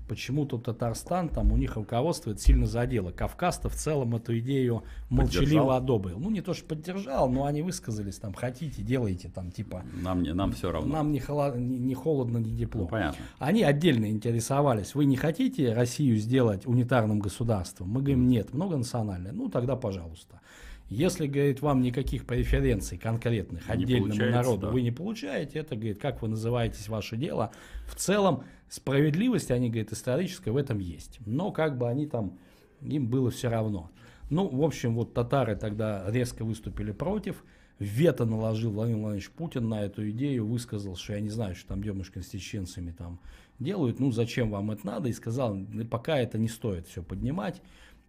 почему-то Татарстан, там у них руководство это сильно задело. Кавказ-то в целом эту идею молчаливо поддержал. одобрил. Ну, не то, что поддержал, но они высказались, там, хотите, делайте, там, типа... Нам, не, нам все равно. Нам не, холо, не, не холодно, не тепло. Ну, понятно. Они отдельно интересовались. Вы не хотите Россию сделать унитарным государством? Мы говорим, нет, многонациональное. Ну, тогда пожалуйста. Если, говорит, вам никаких преференций конкретных отдельному народу да. вы не получаете, это, говорит, как вы называетесь ваше дело, в целом справедливость, они говорят, историческая в этом есть. Но как бы они там, им было все равно. Ну, в общем, вот татары тогда резко выступили против. Вето наложил Владимир Владимирович Путин на эту идею, высказал, что я не знаю, что там Демушкин с чеченцами там делают, ну зачем вам это надо, и сказал, пока это не стоит все поднимать.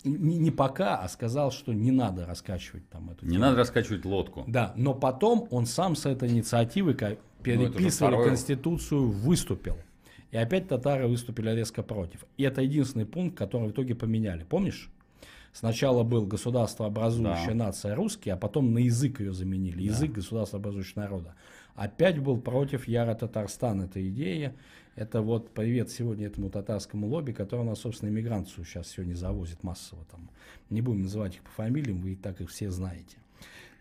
не, не пока, а сказал, что не надо раскачивать там эту. Не тему. надо раскачивать лодку. Да, но потом он сам с этой инициативы ну, переписывая ну, Конституцию, выступил. И опять татары выступили резко против. И это единственный пункт, который в итоге поменяли. Помнишь? Сначала был государство образующая да. нация русский, а потом на язык ее заменили. Язык да. государства образующего народа. Опять был против Яра Татарстан эта идея. Это вот привет сегодня этому татарскому лобби, который у нас, собственно, иммигрантцию сейчас сегодня завозит массово там. Не будем называть их по фамилиям, вы и так их все знаете.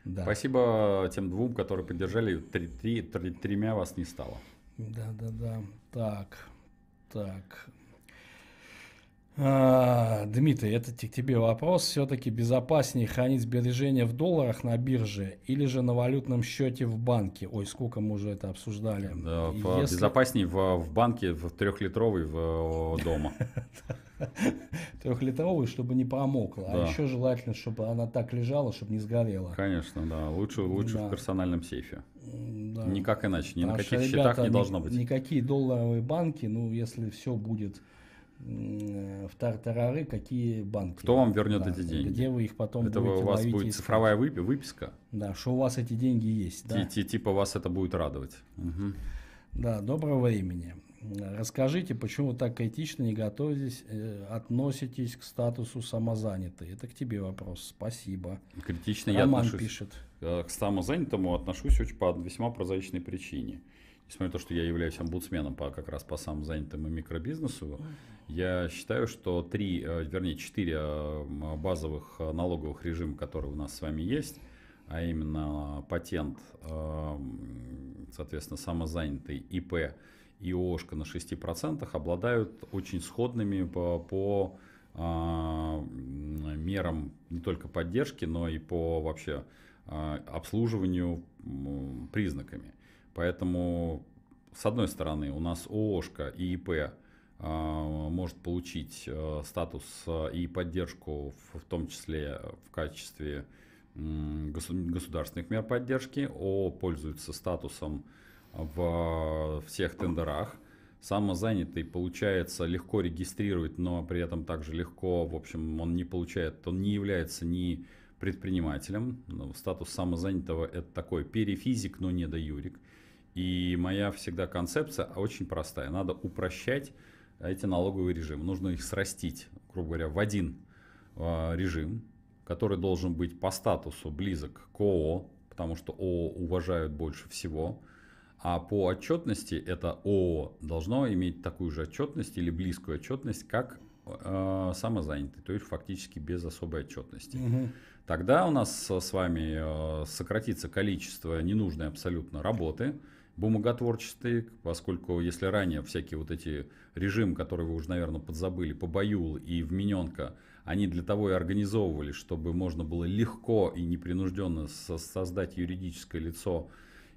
Да. Спасибо тем двум, которые поддержали. Три, три, три, тремя вас не стало. Да, да, да. Так, так, а, Дмитрий, это к тебе вопрос. Все-таки безопаснее хранить сбережения в долларах на бирже или же на валютном счете в банке? Ой, сколько мы уже это обсуждали. Да, Если... Безопаснее в, в банке в трехлитровый в, дома. Трехлитровый, чтобы не промокла. Да. А еще желательно, чтобы она так лежала, чтобы не сгорела. Конечно, да. Лучше, лучше в персональном сейфе. Да. Никак иначе, ни Потому на каких счетах не должно быть. Никакие долларовые банки, ну, если все будет в тартарары какие банки. Кто вам вернет да, эти деньги? Где вы их потом это будете у вас будет цифровая выпи выписка? Да, что у вас эти деньги есть. Да. Типа вас это будет радовать. Угу. Да, доброго времени. Расскажите, почему вы так критично не готовитесь, э, относитесь к статусу самозанятый? Это к тебе вопрос. Спасибо. Критично Роман я отношусь пишет. Э, к самозанятому отношусь очень по весьма прозаичной причине несмотря на то, что я являюсь омбудсменом по, как раз по самозанятому микробизнесу, я считаю, что три, э, вернее, четыре э, базовых э, налоговых режима, которые у нас с вами есть, а именно патент, соответственно, самозанятый, ИП и ООшка на 6%, обладают очень сходными по, по а, мерам не только поддержки, но и по вообще а, обслуживанию признаками. Поэтому, с одной стороны, у нас ООшка и ИП – а, может получить а, статус а, и поддержку, в том числе в качестве государственных мер поддержки, ООО пользуется статусом в всех тендерах. Самозанятый, получается, легко регистрировать, но при этом также легко, в общем, он не получает, он не является ни предпринимателем. Ну, статус самозанятого – это такой перифизик, но не до юрик. И моя всегда концепция очень простая. Надо упрощать а эти налоговые режимы. Нужно их срастить, грубо говоря, в один а, режим, который должен быть по статусу близок к ООО, потому что ООО уважают больше всего. А по отчетности это ООО должно иметь такую же отчетность или близкую отчетность, как э, самозанятый, то есть фактически без особой отчетности. Угу. Тогда у нас с вами сократится количество ненужной абсолютно работы, бумаготворческий, поскольку если ранее всякие вот эти режимы, которые вы уже, наверное, подзабыли, побоюл и вмененка, они для того и организовывали, чтобы можно было легко и непринужденно создать юридическое лицо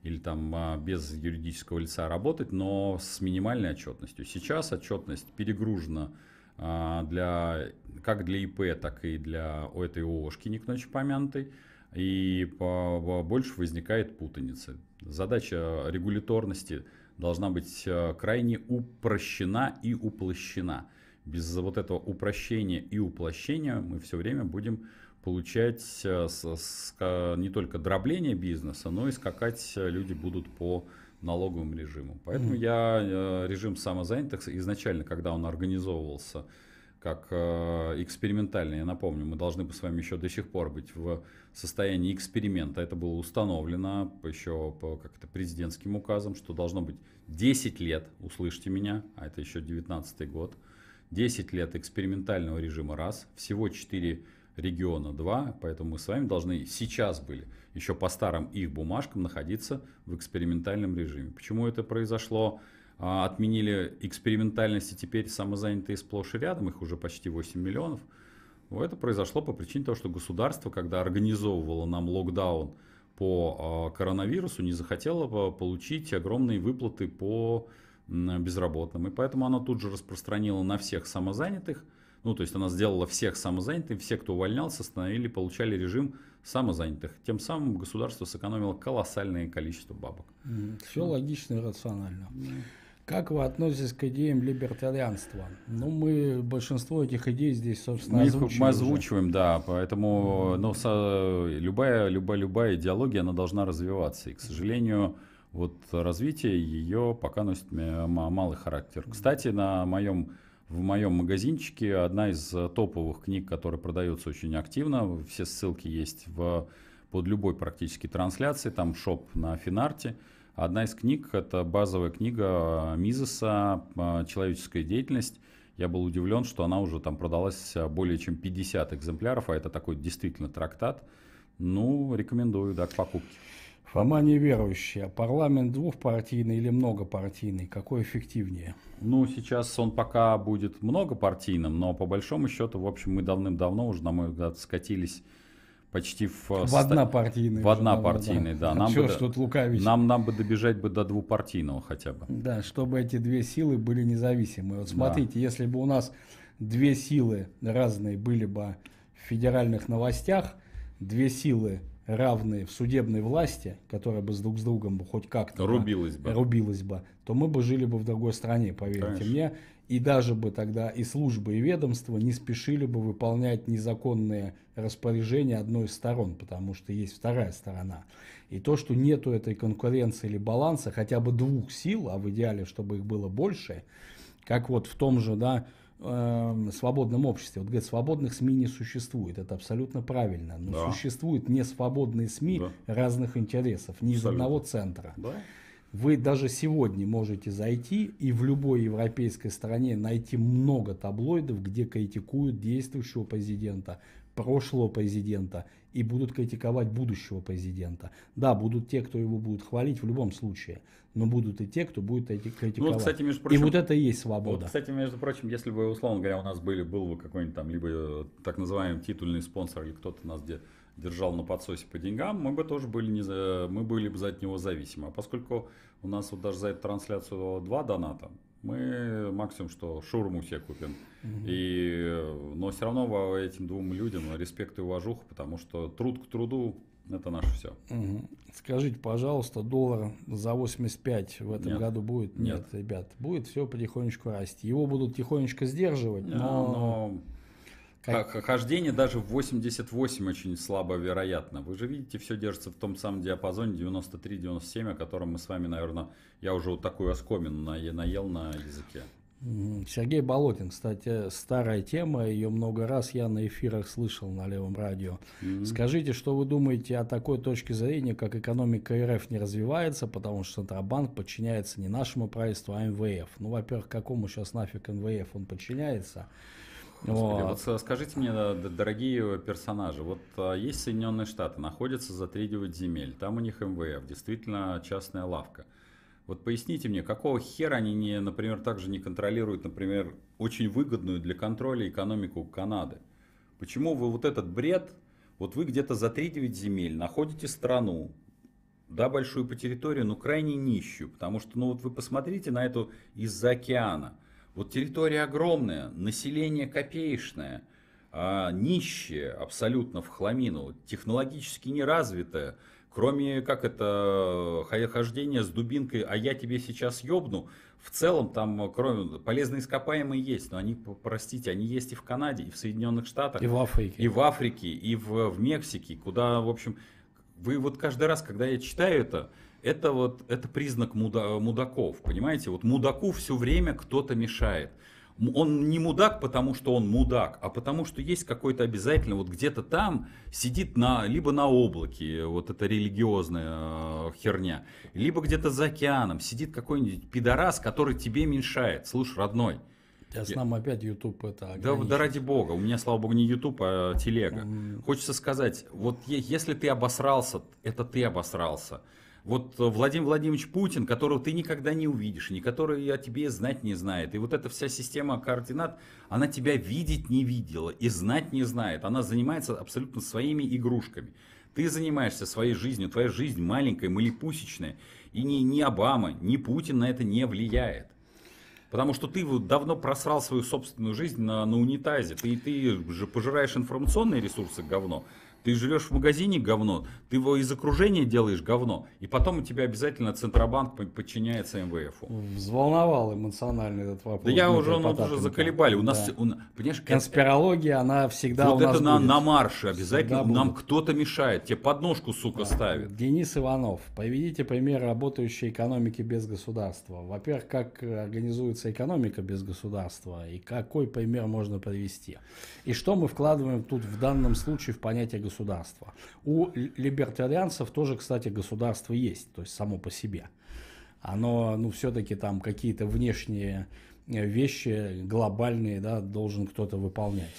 или там а, без юридического лица работать, но с минимальной отчетностью. Сейчас отчетность перегружена а, для, как для ИП, так и для этой ООшки, не к ночи помянутой и больше возникает путаницы. Задача регуляторности должна быть э, крайне упрощена и уплощена. Без вот этого упрощения и уплощения мы все время будем получать э, э, не только дробление бизнеса, но и скакать люди будут по налоговым режимам. Поэтому я режим самозанятых изначально, когда он организовывался, как э, экспериментальный. Я напомню, мы должны бы с вами еще до сих пор быть в состоянии эксперимента. Это было установлено еще по как-то президентским указом, что должно быть 10 лет, услышьте меня, а это еще 19 год, 10 лет экспериментального режима раз, всего 4 региона 2, поэтому мы с вами должны сейчас были еще по старым их бумажкам находиться в экспериментальном режиме. Почему это произошло? А, отменили экспериментальность, и теперь самозанятые сплошь и рядом, их уже почти 8 миллионов. Это произошло по причине того, что государство, когда организовывало нам локдаун по а, коронавирусу, не захотело а, получить огромные выплаты по безработным. И поэтому оно тут же распространило на всех самозанятых. Ну, то есть она сделала всех самозанятых, все, кто увольнялся, становили, получали режим самозанятых. Тем самым государство сэкономило колоссальное количество бабок. Все ну. логично и рационально. Как вы относитесь к идеям либертарианства? Ну, мы большинство этих идей здесь, собственно, мы озвучиваем. Мы озвучиваем, уже. да, поэтому ну, со, любая, любая, любая идеология, она должна развиваться. И, к сожалению, вот развитие ее пока носит малый характер. Кстати, на моем в моем магазинчике одна из э, топовых книг, которая продается очень активно. Все ссылки есть в, под любой практически трансляции. Там шоп на Финарте. Одна из книг — это базовая книга э, Мизеса э, «Человеческая деятельность». Я был удивлен, что она уже там продалась э, более чем 50 экземпляров, а это такой действительно трактат. Ну, рекомендую, да, к покупке. Фома неверующий. А парламент двухпартийный или многопартийный? Какой эффективнее? Ну, сейчас он пока будет многопартийным, но по большому счету, в общем, мы давным-давно уже, на мой взгляд, скатились почти в... Э, в однопартийный. В однопартийный, да. А да. Нам, Черт, бы, тут лукавить. Нам, нам бы добежать бы до двупартийного хотя бы. Да, чтобы эти две силы были независимы. Вот смотрите, да. если бы у нас две силы разные были бы в федеральных новостях, две силы равные в судебной власти, которая бы с друг с другом бы хоть как-то рубилась бы, рубилась бы, то мы бы жили бы в другой стране, поверьте Конечно. мне, и даже бы тогда и службы и ведомства не спешили бы выполнять незаконные распоряжение одной из сторон, потому что есть вторая сторона. И то, что нету этой конкуренции или баланса хотя бы двух сил, а в идеале, чтобы их было больше, как вот в том же, да, э, свободном обществе. Вот говорят, свободных СМИ не существует. Это абсолютно правильно. Но да. существуют несвободные СМИ да. разных интересов, ни абсолютно. из одного центра. Да. Вы даже сегодня можете зайти и в любой европейской стране найти много таблоидов, где критикуют действующего президента, прошлого президента и будут критиковать будущего президента. Да, будут те, кто его будет хвалить в любом случае, но будут и те, кто будет эти ну критиковать. Ну, кстати, между прочим, и вот это и есть свобода. Вот, кстати, между прочим, если бы, условно говоря, у нас были, был бы какой-нибудь там либо э, так называемый титульный спонсор или кто-то нас где держал на подсосе по деньгам, мы бы тоже были, не за, мы были бы за от него зависимы. А поскольку у нас вот даже за эту трансляцию два доната, мы максимум что шурму себе купим. И, э, но все равно этим двум людям респект и уважуха, потому что труд к труду это наше все. Скажите, пожалуйста, доллар за 85 в этом Нет. году будет? Нет. Нет, ребят, будет все потихонечку расти. Его будут тихонечко сдерживать, но... но как... Хождение даже в 88 очень слабо вероятно. Вы же видите, все держится в том самом диапазоне 93-97, о котором мы с вами, наверное, я уже вот такую оскомину наел на языке. Сергей Болотин, кстати, старая тема, ее много раз я на эфирах слышал на левом радио. Mm-hmm. Скажите, что вы думаете о такой точке зрения, как экономика РФ не развивается, потому что Центробанк подчиняется не нашему правительству, а МВФ. Ну, во-первых, какому сейчас нафиг МВФ он подчиняется? Господи, вот. вот скажите мне, дорогие персонажи, вот а, есть Соединенные Штаты, находятся за 39 земель, там у них МВФ, действительно частная лавка. Вот поясните мне, какого хера они, не, например, также не контролируют, например, очень выгодную для контроля экономику Канады? Почему вы вот этот бред, вот вы где-то за 3 земель находите страну, да, большую по территории, но крайне нищую, потому что, ну вот вы посмотрите на эту из-за океана – вот территория огромная, население копеечное, а нищее абсолютно в хламину, технологически неразвитое, кроме как это хождение с дубинкой, а я тебе сейчас ёбну, в целом там кроме полезные ископаемые есть, но они, простите, они есть и в Канаде, и в Соединенных Штатах. И в Африке. И в Африке, и в, в Мексике, куда, в общем, вы вот каждый раз, когда я читаю это, это вот это признак муда, мудаков, понимаете? Вот мудаку все время кто-то мешает. Он не мудак, потому что он мудак, а потому что есть какой-то обязательно вот где-то там сидит на либо на облаке вот эта религиозная э, херня, либо где-то за океаном сидит какой-нибудь пидорас, который тебе мешает. Слушай, родной, Сейчас Я... нам опять YouTube это да, да ради бога, у меня, слава богу, не YouTube, а телега. Mm. Хочется сказать, вот если ты обосрался, это ты обосрался вот э, Владимир Владимирович Путин, которого ты никогда не увидишь, ни который о тебе знать не знает. И вот эта вся система координат, она тебя видеть не видела и знать не знает. Она занимается абсолютно своими игрушками. Ты занимаешься своей жизнью, твоя жизнь маленькая, малепусечная. И ни, ни Обама, ни Путин на это не влияет. Потому что ты давно просрал свою собственную жизнь на, на унитазе. Ты, ты же пожираешь информационные ресурсы говно, ты живешь в магазине говно, ты его из окружения делаешь говно, и потом у тебя обязательно Центробанк подчиняется МВФу. Взволновал эмоционально этот вопрос. Да я уже, он уже заколебали. У нас, да. у, понимаешь, конспирология, она всегда вот у нас это на, будет. на марше обязательно. нам кто-то мешает, тебе подножку, сука, да. ставит. Денис Иванов, поведите пример работающей экономики без государства. Во-первых, как организуется экономика без государства и какой пример можно привести. И что мы вкладываем тут в данном случае в понятие государства? государства. У либертарианцев тоже, кстати, государство есть, то есть само по себе. Оно, ну, все-таки там какие-то внешние э, вещи глобальные, да, должен кто-то выполнять.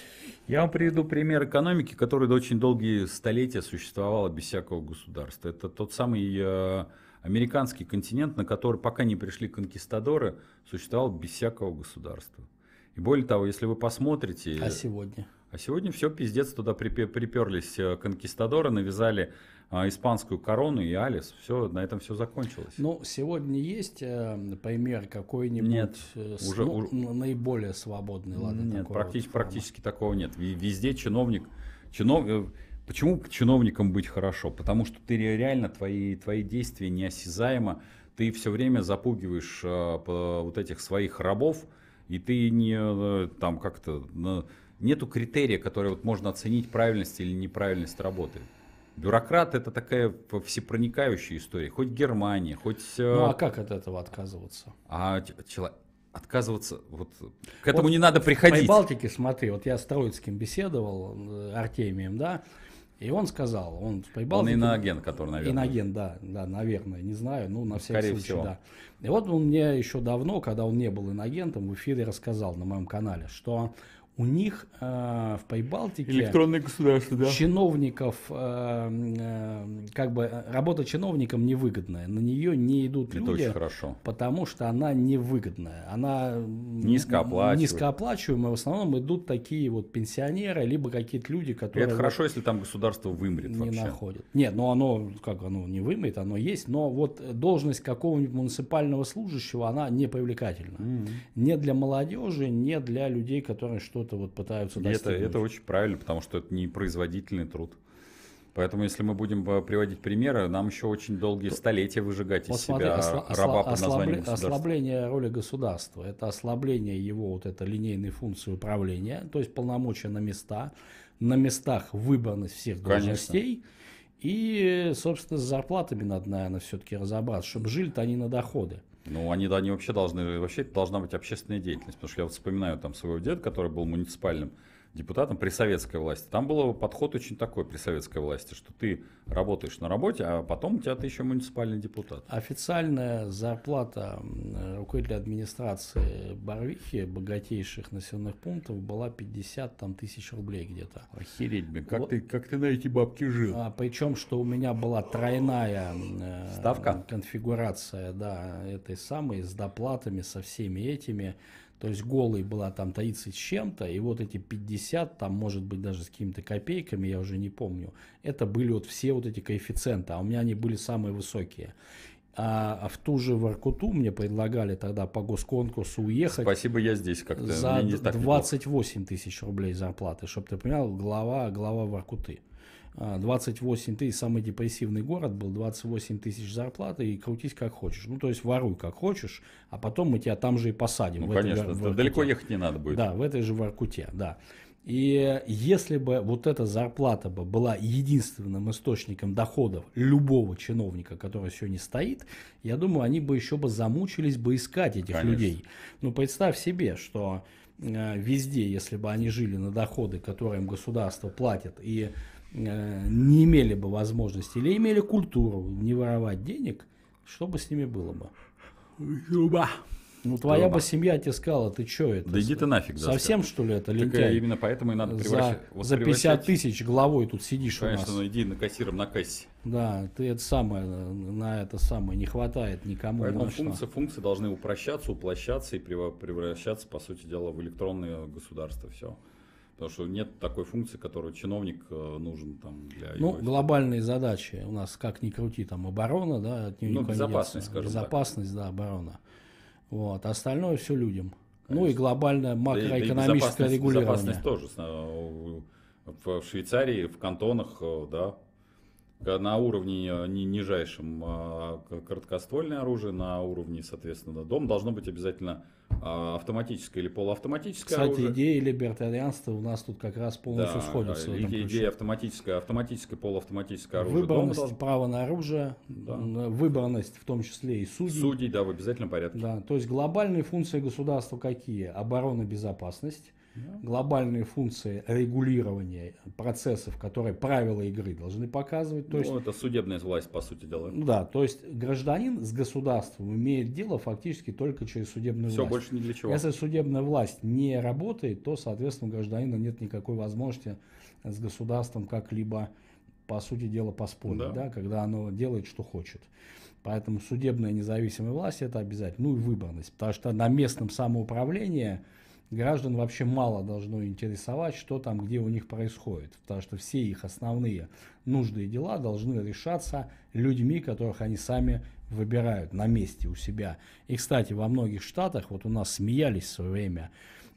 Я вам приведу пример экономики, которая до очень долгие столетия существовала без всякого государства. Это тот самый э, американский континент, на который пока не пришли конкистадоры, существовал без всякого государства. И более того, если вы посмотрите... А сегодня? А сегодня все пиздец туда приперлись э, конкистадоры, навязали а, испанскую корону и Алис. Все, на этом все закончилось. Ну, сегодня есть э, пример какой-нибудь нет, э, уже, ну, уже... Ну, наиболее свободный, ладно? Нет, такого практи- форма. практически такого нет. Везде чиновник, чинов... Э, почему чиновникам быть хорошо? Потому что ты реально, твои, твои действия неосязаемо, ты все время запугиваешь э, вот этих своих рабов, и ты не э, там как-то нету критерия, который вот можно оценить правильность или неправильность работы. Бюрократ это такая всепроникающая история. Хоть Германия, хоть... Э, ну а как от этого отказываться? А человек отказываться вот к этому вот не надо приходить. В Балтике, смотри, вот я с Троицким беседовал, э, Артемием, да, и он сказал, он в Прибалтике... Он иноген, который, наверное. Иноген, да, да, наверное, не знаю, ну, на ну, всякий Скорее случай, всего. да. И вот он мне еще давно, когда он не был иноагентом, в эфире рассказал на моем канале, что у них э, в Прибалтике электронное государство, да. чиновников, э, э, как бы э, работа чиновником невыгодная, на нее не идут Это люди, очень хорошо. потому что она невыгодная, она низкооплачиваемая. в основном идут такие вот пенсионеры, либо какие-то люди, которые... Это хорошо, если там государство вымрет не вообще. находят. Нет, но ну, оно, как оно не вымрет, оно есть, но вот должность какого-нибудь муниципального служащего, она не привлекательна. Mm-hmm. Не для молодежи, не для людей, которые что что-то вот пытаются достигнуть. Это, это очень правильно, потому что это не производительный труд. Поэтому, если мы будем э, приводить примеры, нам еще очень долгие столетия выжигать вот из смотри, себя осла- раба под названием ослабле- Ослабление роли государства – это ослабление его вот этой линейной функции управления, то есть полномочия на места, на местах выборность всех должностей. Конечно. И, собственно, с зарплатами надо, наверное, все-таки разобраться, чтобы жили-то они на доходы. Ну, они, да, они вообще должны, вообще должна быть общественная деятельность, потому что я вот вспоминаю там своего деда, который был муниципальным депутатом при советской власти. Там был подход очень такой при советской власти, что ты работаешь на работе, а потом у тебя ты еще муниципальный депутат. Официальная зарплата руководителя администрации Барвихи, богатейших населенных пунктов, была 50 там, тысяч рублей где-то. Охереть, блин, как, вот. ты, как ты на эти бабки жил? А, причем, что у меня была тройная э, Ставка? конфигурация да, этой самой, с доплатами, со всеми этими. То есть голый была там 30 с чем-то, и вот эти 50, там может быть даже с какими-то копейками, я уже не помню, это были вот все вот эти коэффициенты, а у меня они были самые высокие. А, а в ту же Воркуту мне предлагали тогда по госконкурсу уехать. Спасибо, я здесь как-то. За 28 тысяч рублей зарплаты, чтобы ты понял, глава, глава Воркуты. 28 а, тысяч, самый депрессивный город был, 28 тысяч зарплаты и крутись как хочешь. Ну, то есть воруй как хочешь, а потом мы тебя там же и посадим. Ну, конечно, этой, в далеко ехать не надо будет. Да, в этой же Воркуте, да. И если бы вот эта зарплата бы была единственным источником доходов любого чиновника, который сегодня стоит, я думаю, они бы еще бы замучились бы искать этих Конечно. людей. Ну, представь себе, что э, везде, если бы они жили на доходы, которые им государство платит, и Э, не имели бы возможности или имели культуру не воровать денег, что бы с ними было бы? Люба. Ну, твоя Дома. бы семья тебе сказала, ты что это? Да иди ты нафиг. Да, совсем, что ли, это лентяй? Так, именно поэтому и надо превращать. За, вот за 50 тысяч головой тут сидишь Конечно, у нас. Конечно, ну, иди на кассиром на кассе. Да, ты это самое, на это самое не хватает никому. Поэтому нужно. функции, функции должны упрощаться, уплощаться и превращаться, по сути дела, в электронное государство. Все. Потому что нет такой функции, которую чиновник э, нужен там для Ну, его... глобальные задачи у нас, как ни крути, там оборона, да, от нее ну, безопасность, не скажем Безопасность, так. да, оборона. Вот. Остальное все людям. Конечно. Ну и глобальное макроэкономическое да, да и безопасность, регулирование. Безопасность тоже. Э, в Швейцарии, в кантонах, э, да, на уровне э, ни, нижайшем а, короткоствольное оружие, на уровне, соответственно, дом должно быть обязательно а, автоматическое или полуавтоматическое Кстати, оружие. идея либертарианства у нас тут как раз полностью да, сходится. Идея, идея автоматическое, автоматическое, полуавтоматическое оружие. Выборность должен... права на оружие, да. выборность в том числе и судей. Судей, да, в обязательном порядке. Да, то есть глобальные функции государства какие? Оборона, безопасность ну. глобальные функции регулирования процессов, которые правила игры должны показывать. То ну, есть, это судебная власть, по сути дела. Ну да, то есть гражданин с государством имеет дело фактически только через судебную Все, власть. Все, больше ни для чего. Если судебная власть не работает, то, соответственно, у гражданина нет никакой возможности с государством как-либо, по сути дела, поспорить, да. Да, когда оно делает, что хочет. Поэтому судебная независимая власть – это обязательно. Ну и выборность, потому что на местном самоуправлении – граждан вообще мало должно интересовать, что там, где у них происходит, потому что все их основные нужные дела должны решаться людьми, которых они сами выбирают на месте у себя. И, кстати, во многих штатах, вот у нас смеялись в свое время,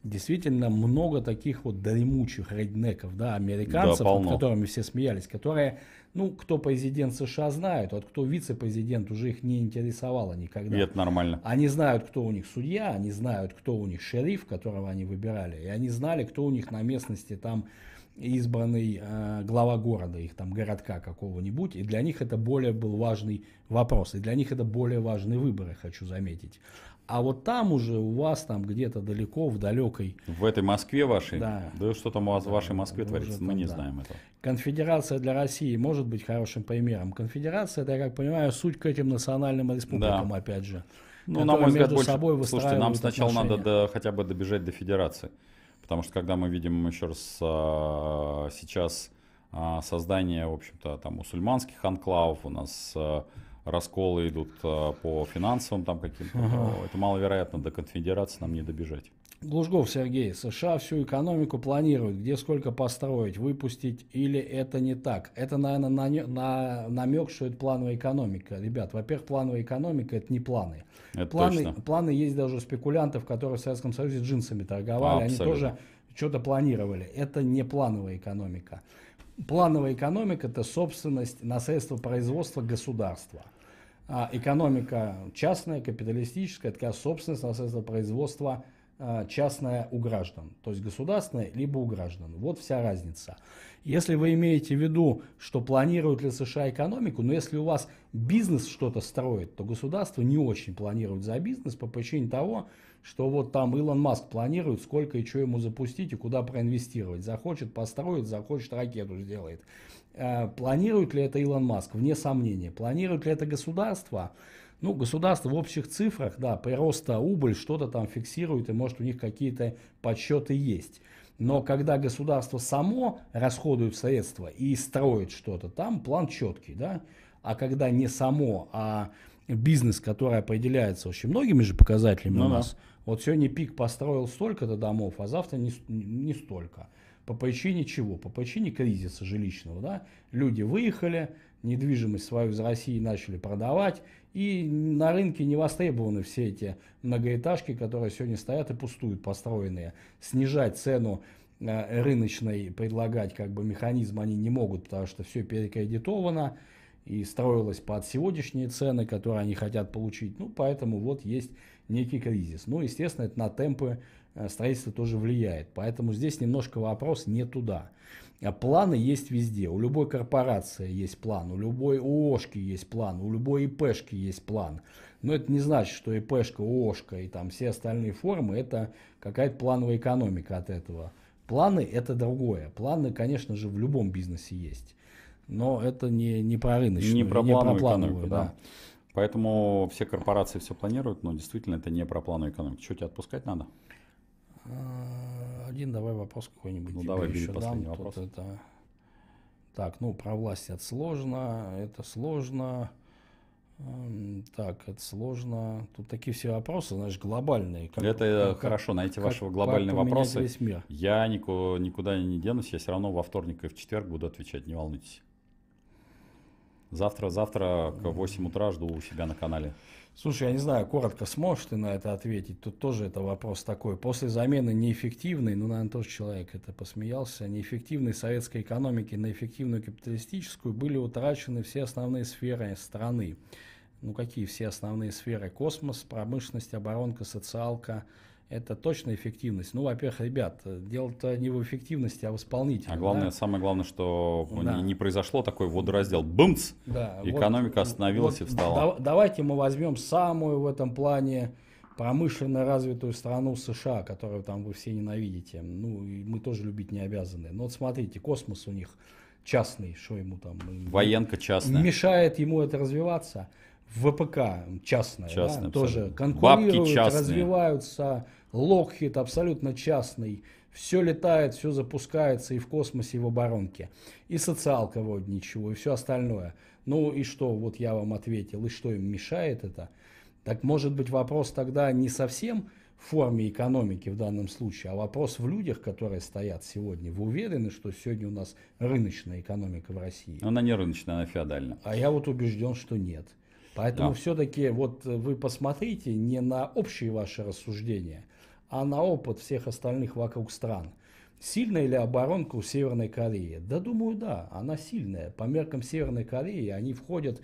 действительно много таких вот дремучих реднеков, да, американцев, да, над которыми все смеялись, которые ну, кто президент США знает, вот кто вице-президент, уже их не интересовало никогда. И это нормально. Они знают, кто у них судья, они знают, кто у них шериф, которого они выбирали, и они знали, кто у них на местности там избранный э, глава города, их там городка какого-нибудь, и для них это более был важный вопрос, и для них это более важные выборы, хочу заметить. А вот там уже у вас там где-то далеко, в далекой... В этой Москве вашей? Да. Да что там у вас в вашей Москве творится, там, мы не да. знаем этого. Конфедерация для России может быть хорошим примером. Конфедерация, это, я как понимаю, суть к этим национальным республикам, да. опять же. Ну, на мой взгляд, больше... собой Слушайте, нам сначала отношения. надо до, хотя бы добежать до федерации. Потому что когда мы видим еще раз а, сейчас а, создание, в общем-то, там мусульманских анклавов, у нас а, расколы идут по финансовым там каким-то, ага. это маловероятно, до конфедерации нам не добежать. Глушгов Сергей, США всю экономику планируют, где сколько построить, выпустить или это не так? Это, наверное, на, на, намек, что это плановая экономика. Ребят, во-первых, плановая экономика – это не планы. Это планы, точно. планы есть даже у спекулянтов, которые в Советском Союзе джинсами торговали, а, они тоже что-то планировали. Это не плановая экономика. Плановая экономика – это собственность на средства производства государства. А экономика частная, капиталистическая – это собственность на средства производства а, частное у граждан, то есть государственное либо у граждан. Вот вся разница. Если вы имеете в виду, что планируют ли США экономику, но если у вас бизнес что-то строит, то государство не очень планирует за бизнес по причине того, что вот там Илон Маск планирует, сколько и что ему запустить и куда проинвестировать. Захочет, построить, захочет, ракету сделает. А, планирует ли это Илон Маск? Вне сомнения. Планирует ли это государство? Ну, государство в общих цифрах, да, прироста убыль что-то там фиксирует, и может у них какие-то подсчеты есть. Но когда государство само расходует средства и строит что-то, там план четкий, да. А когда не само, а бизнес, который определяется очень многими же показателями ну, у нас, да. вот сегодня пик построил столько-то домов, а завтра не, не столько. По причине чего? По причине кризиса жилищного, да. Люди выехали, недвижимость свою из России начали продавать, и на рынке не востребованы все эти многоэтажки, которые сегодня стоят и пустуют, построенные. Снижать цену э, рыночной, предлагать как бы механизм они не могут, потому что все перекредитовано и строилось под сегодняшние цены, которые они хотят получить. Ну, поэтому вот есть некий кризис. Ну, естественно, это на темпы э, строительства тоже влияет. Поэтому здесь немножко вопрос не туда. А планы есть везде. У любой корпорации есть план, у любой ООшки есть план, у любой ИПшки есть план. Но это не значит, что ИПшка, ООшка и там все остальные формы – это какая-то плановая экономика от этого. Планы – это другое. Планы, конечно же, в любом бизнесе есть. Но это не, не про рыночную, не про плановую, не про плановую да. Поэтому все корпорации все планируют, но действительно это не про плановую экономику. Что тебе отпускать надо? А, один давай вопрос какой-нибудь. Ну, давай, бери последний дам. вопрос. Тут это... Так, ну, про власть это сложно, это сложно. Эм, так, это сложно. Тут такие все вопросы, знаешь, глобальные. Как, это э, как, хорошо, найти как, ваши глобальные как вопросы. Весь мир. Я никуда, никуда не денусь, я все равно во вторник и в четверг буду отвечать, не волнуйтесь. Завтра, завтра к 8 утра жду у себя на канале. Слушай, я не знаю, коротко сможешь ты на это ответить? Тут тоже это вопрос такой. После замены неэффективной, ну, наверное, тоже человек это посмеялся, неэффективной советской экономики на эффективную капиталистическую были утрачены все основные сферы страны. Ну, какие все основные сферы? Космос, промышленность, оборонка, социалка, это точно эффективность. Ну, во-первых, ребят, э, дело-то не в эффективности, а в исполнителе. А главное, да? самое главное, что ну, да. не, не произошло такой водораздел бумц, да, экономика вот, остановилась вот, и встала. Да, давайте мы возьмем самую в этом плане промышленно развитую страну США, которую там вы все ненавидите. Ну, и мы тоже любить не обязаны. Но вот смотрите, космос у них частный, что ему там... Э, Военка частная. Мешает ему это развиваться. ВПК частная, частная да, тоже конкурируют, развиваются. Локхит абсолютно частный. Все летает, все запускается и в космосе, и в оборонке. И социалка вроде ничего, и все остальное. Ну и что, вот я вам ответил, и что им мешает это? Так может быть вопрос тогда не совсем в форме экономики в данном случае, а вопрос в людях, которые стоят сегодня. Вы уверены, что сегодня у нас рыночная экономика в России? Она не рыночная, она феодальная. А я вот убежден, что нет. Поэтому да. все-таки вот э, вы посмотрите не на общие ваши рассуждения, а на опыт всех остальных вокруг стран. Сильная ли оборонка у Северной Кореи? Да, думаю, да, она сильная. По меркам Северной Кореи они входят,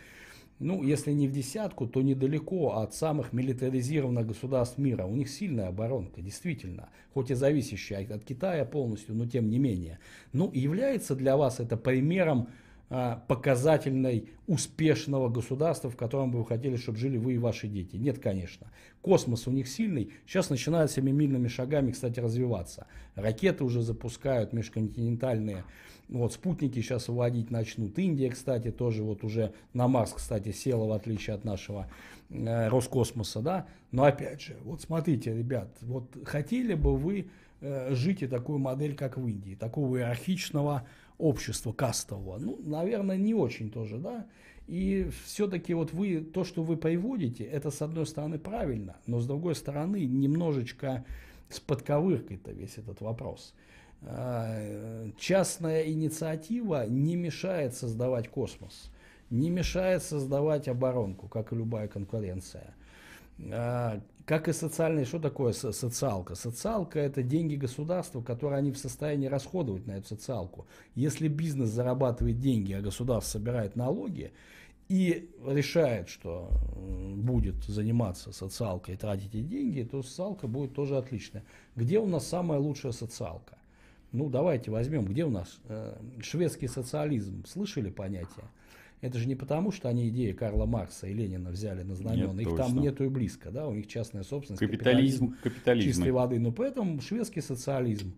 ну, если не в десятку, то недалеко от самых милитаризированных государств мира. У них сильная оборонка, действительно, хоть и зависящая от Китая полностью, но тем не менее. Ну, является для вас это примером а, показательной успешного государства, в котором бы вы хотели, чтобы жили вы и ваши дети. Нет, конечно. Космос у них сильный. Сейчас начинает семимильными шагами, кстати, развиваться. Ракеты уже запускают межконтинентальные. Вот спутники сейчас выводить начнут. Индия, кстати, тоже вот уже на Марс, кстати, села, в отличие от нашего э, Роскосмоса, да. Но опять же, вот смотрите, ребят, вот хотели бы вы э, жить и такую модель, как в Индии, такого иерархичного общества кастового, ну, наверное, не очень тоже, да. И все-таки вот вы, то, что вы приводите, это, с одной стороны, правильно, но, с другой стороны, немножечко с подковыркой-то весь этот вопрос. А, частная инициатива не мешает создавать космос, не мешает создавать оборонку, как и любая конкуренция. А, как и социальные, что такое социалка? Социалка – это деньги государства, которые они в состоянии расходовать на эту социалку. Если бизнес зарабатывает деньги, а государство собирает налоги, и решает, что будет заниматься социалкой и тратить эти деньги, то социалка будет тоже отличная. Где у нас самая лучшая социалка? Ну, давайте возьмем, где у нас э, шведский социализм. Слышали понятие? Это же не потому, что они идеи Карла Маркса и Ленина взяли на знамена. Нет, Их точно. там нету и близко, да, у них частная собственность. Капитализм, капитализм, чистой воды. Но поэтому шведский социализм.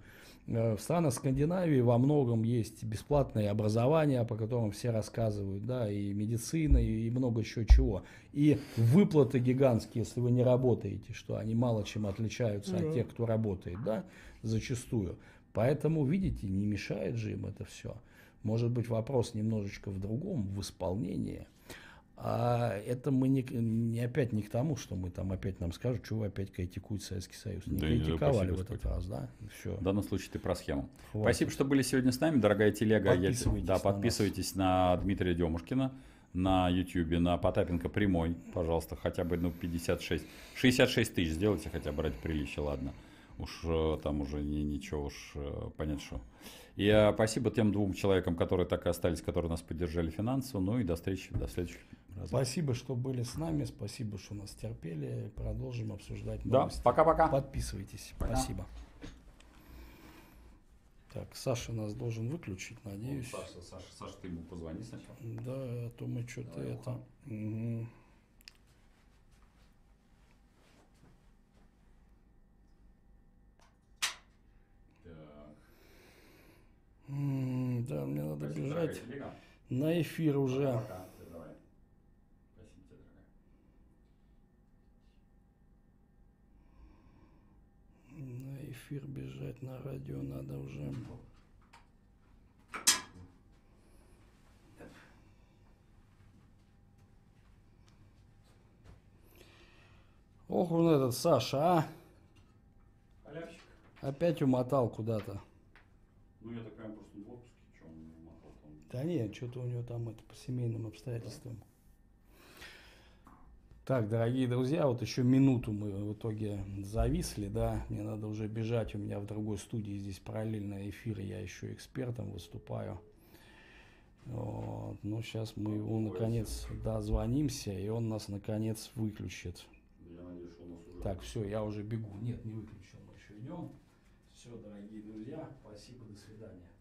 Э, в странах Скандинавии во многом есть бесплатное образование, по которому все рассказывают, да, и медицина, и много еще чего. И выплаты гигантские, если вы не работаете, что они мало чем отличаются да. от тех, кто работает, да, зачастую. Поэтому, видите, не мешает же им это все. Может быть, вопрос немножечко в другом, в исполнении. А это мы не, не опять не к тому, что мы там опять нам скажут, что вы опять критикуете Советский Союз. Не да критиковали не в этот раз, да? Все. В данном случае ты про схему. Хватит. Спасибо, что были сегодня с нами, дорогая телега. Подписывайтесь, Я, да, подписывайтесь на, на Дмитрия Демушкина на YouTube, на Потапенко прямой, пожалуйста, хотя бы ну, 56. 66 тысяч сделайте хотя бы ради приличия, ладно. Уж э, там уже не, ничего, уж э, понять что я а, спасибо тем двум человекам, которые так и остались, которые нас поддержали финансово. Ну и до встречи, до следующих разов. Спасибо, что были с нами. Спасибо, что нас терпели. Продолжим обсуждать новости. Да, пока-пока. Подписывайтесь. Пока. Спасибо. Так, Саша нас должен выключить, надеюсь. Ну, Саша, Саша, Саша, ты ему позвони сначала. Да, а то мы что-то это... Угу. да, мне надо Спасибо, бежать дорогая, на эфир уже. Пока. На эфир бежать, на радио надо уже. Ох, он этот Саша, а? Опять умотал куда-то. Ну, я так просто в отпуске, что он мотал там. Да нет, что-то у него там это по семейным обстоятельствам. Да. Так, дорогие друзья, вот еще минуту мы в итоге зависли, да, мне надо уже бежать, у меня в другой студии здесь параллельно эфир, я еще экспертом выступаю. Вот. Ну, сейчас мы его, наконец, дозвонимся, и он нас, наконец, выключит. Я надеюсь, что у нас уже... Так, все, я уже бегу. Нет, не выключил, мы еще идем. Все, дорогие друзья, спасибо, до свидания.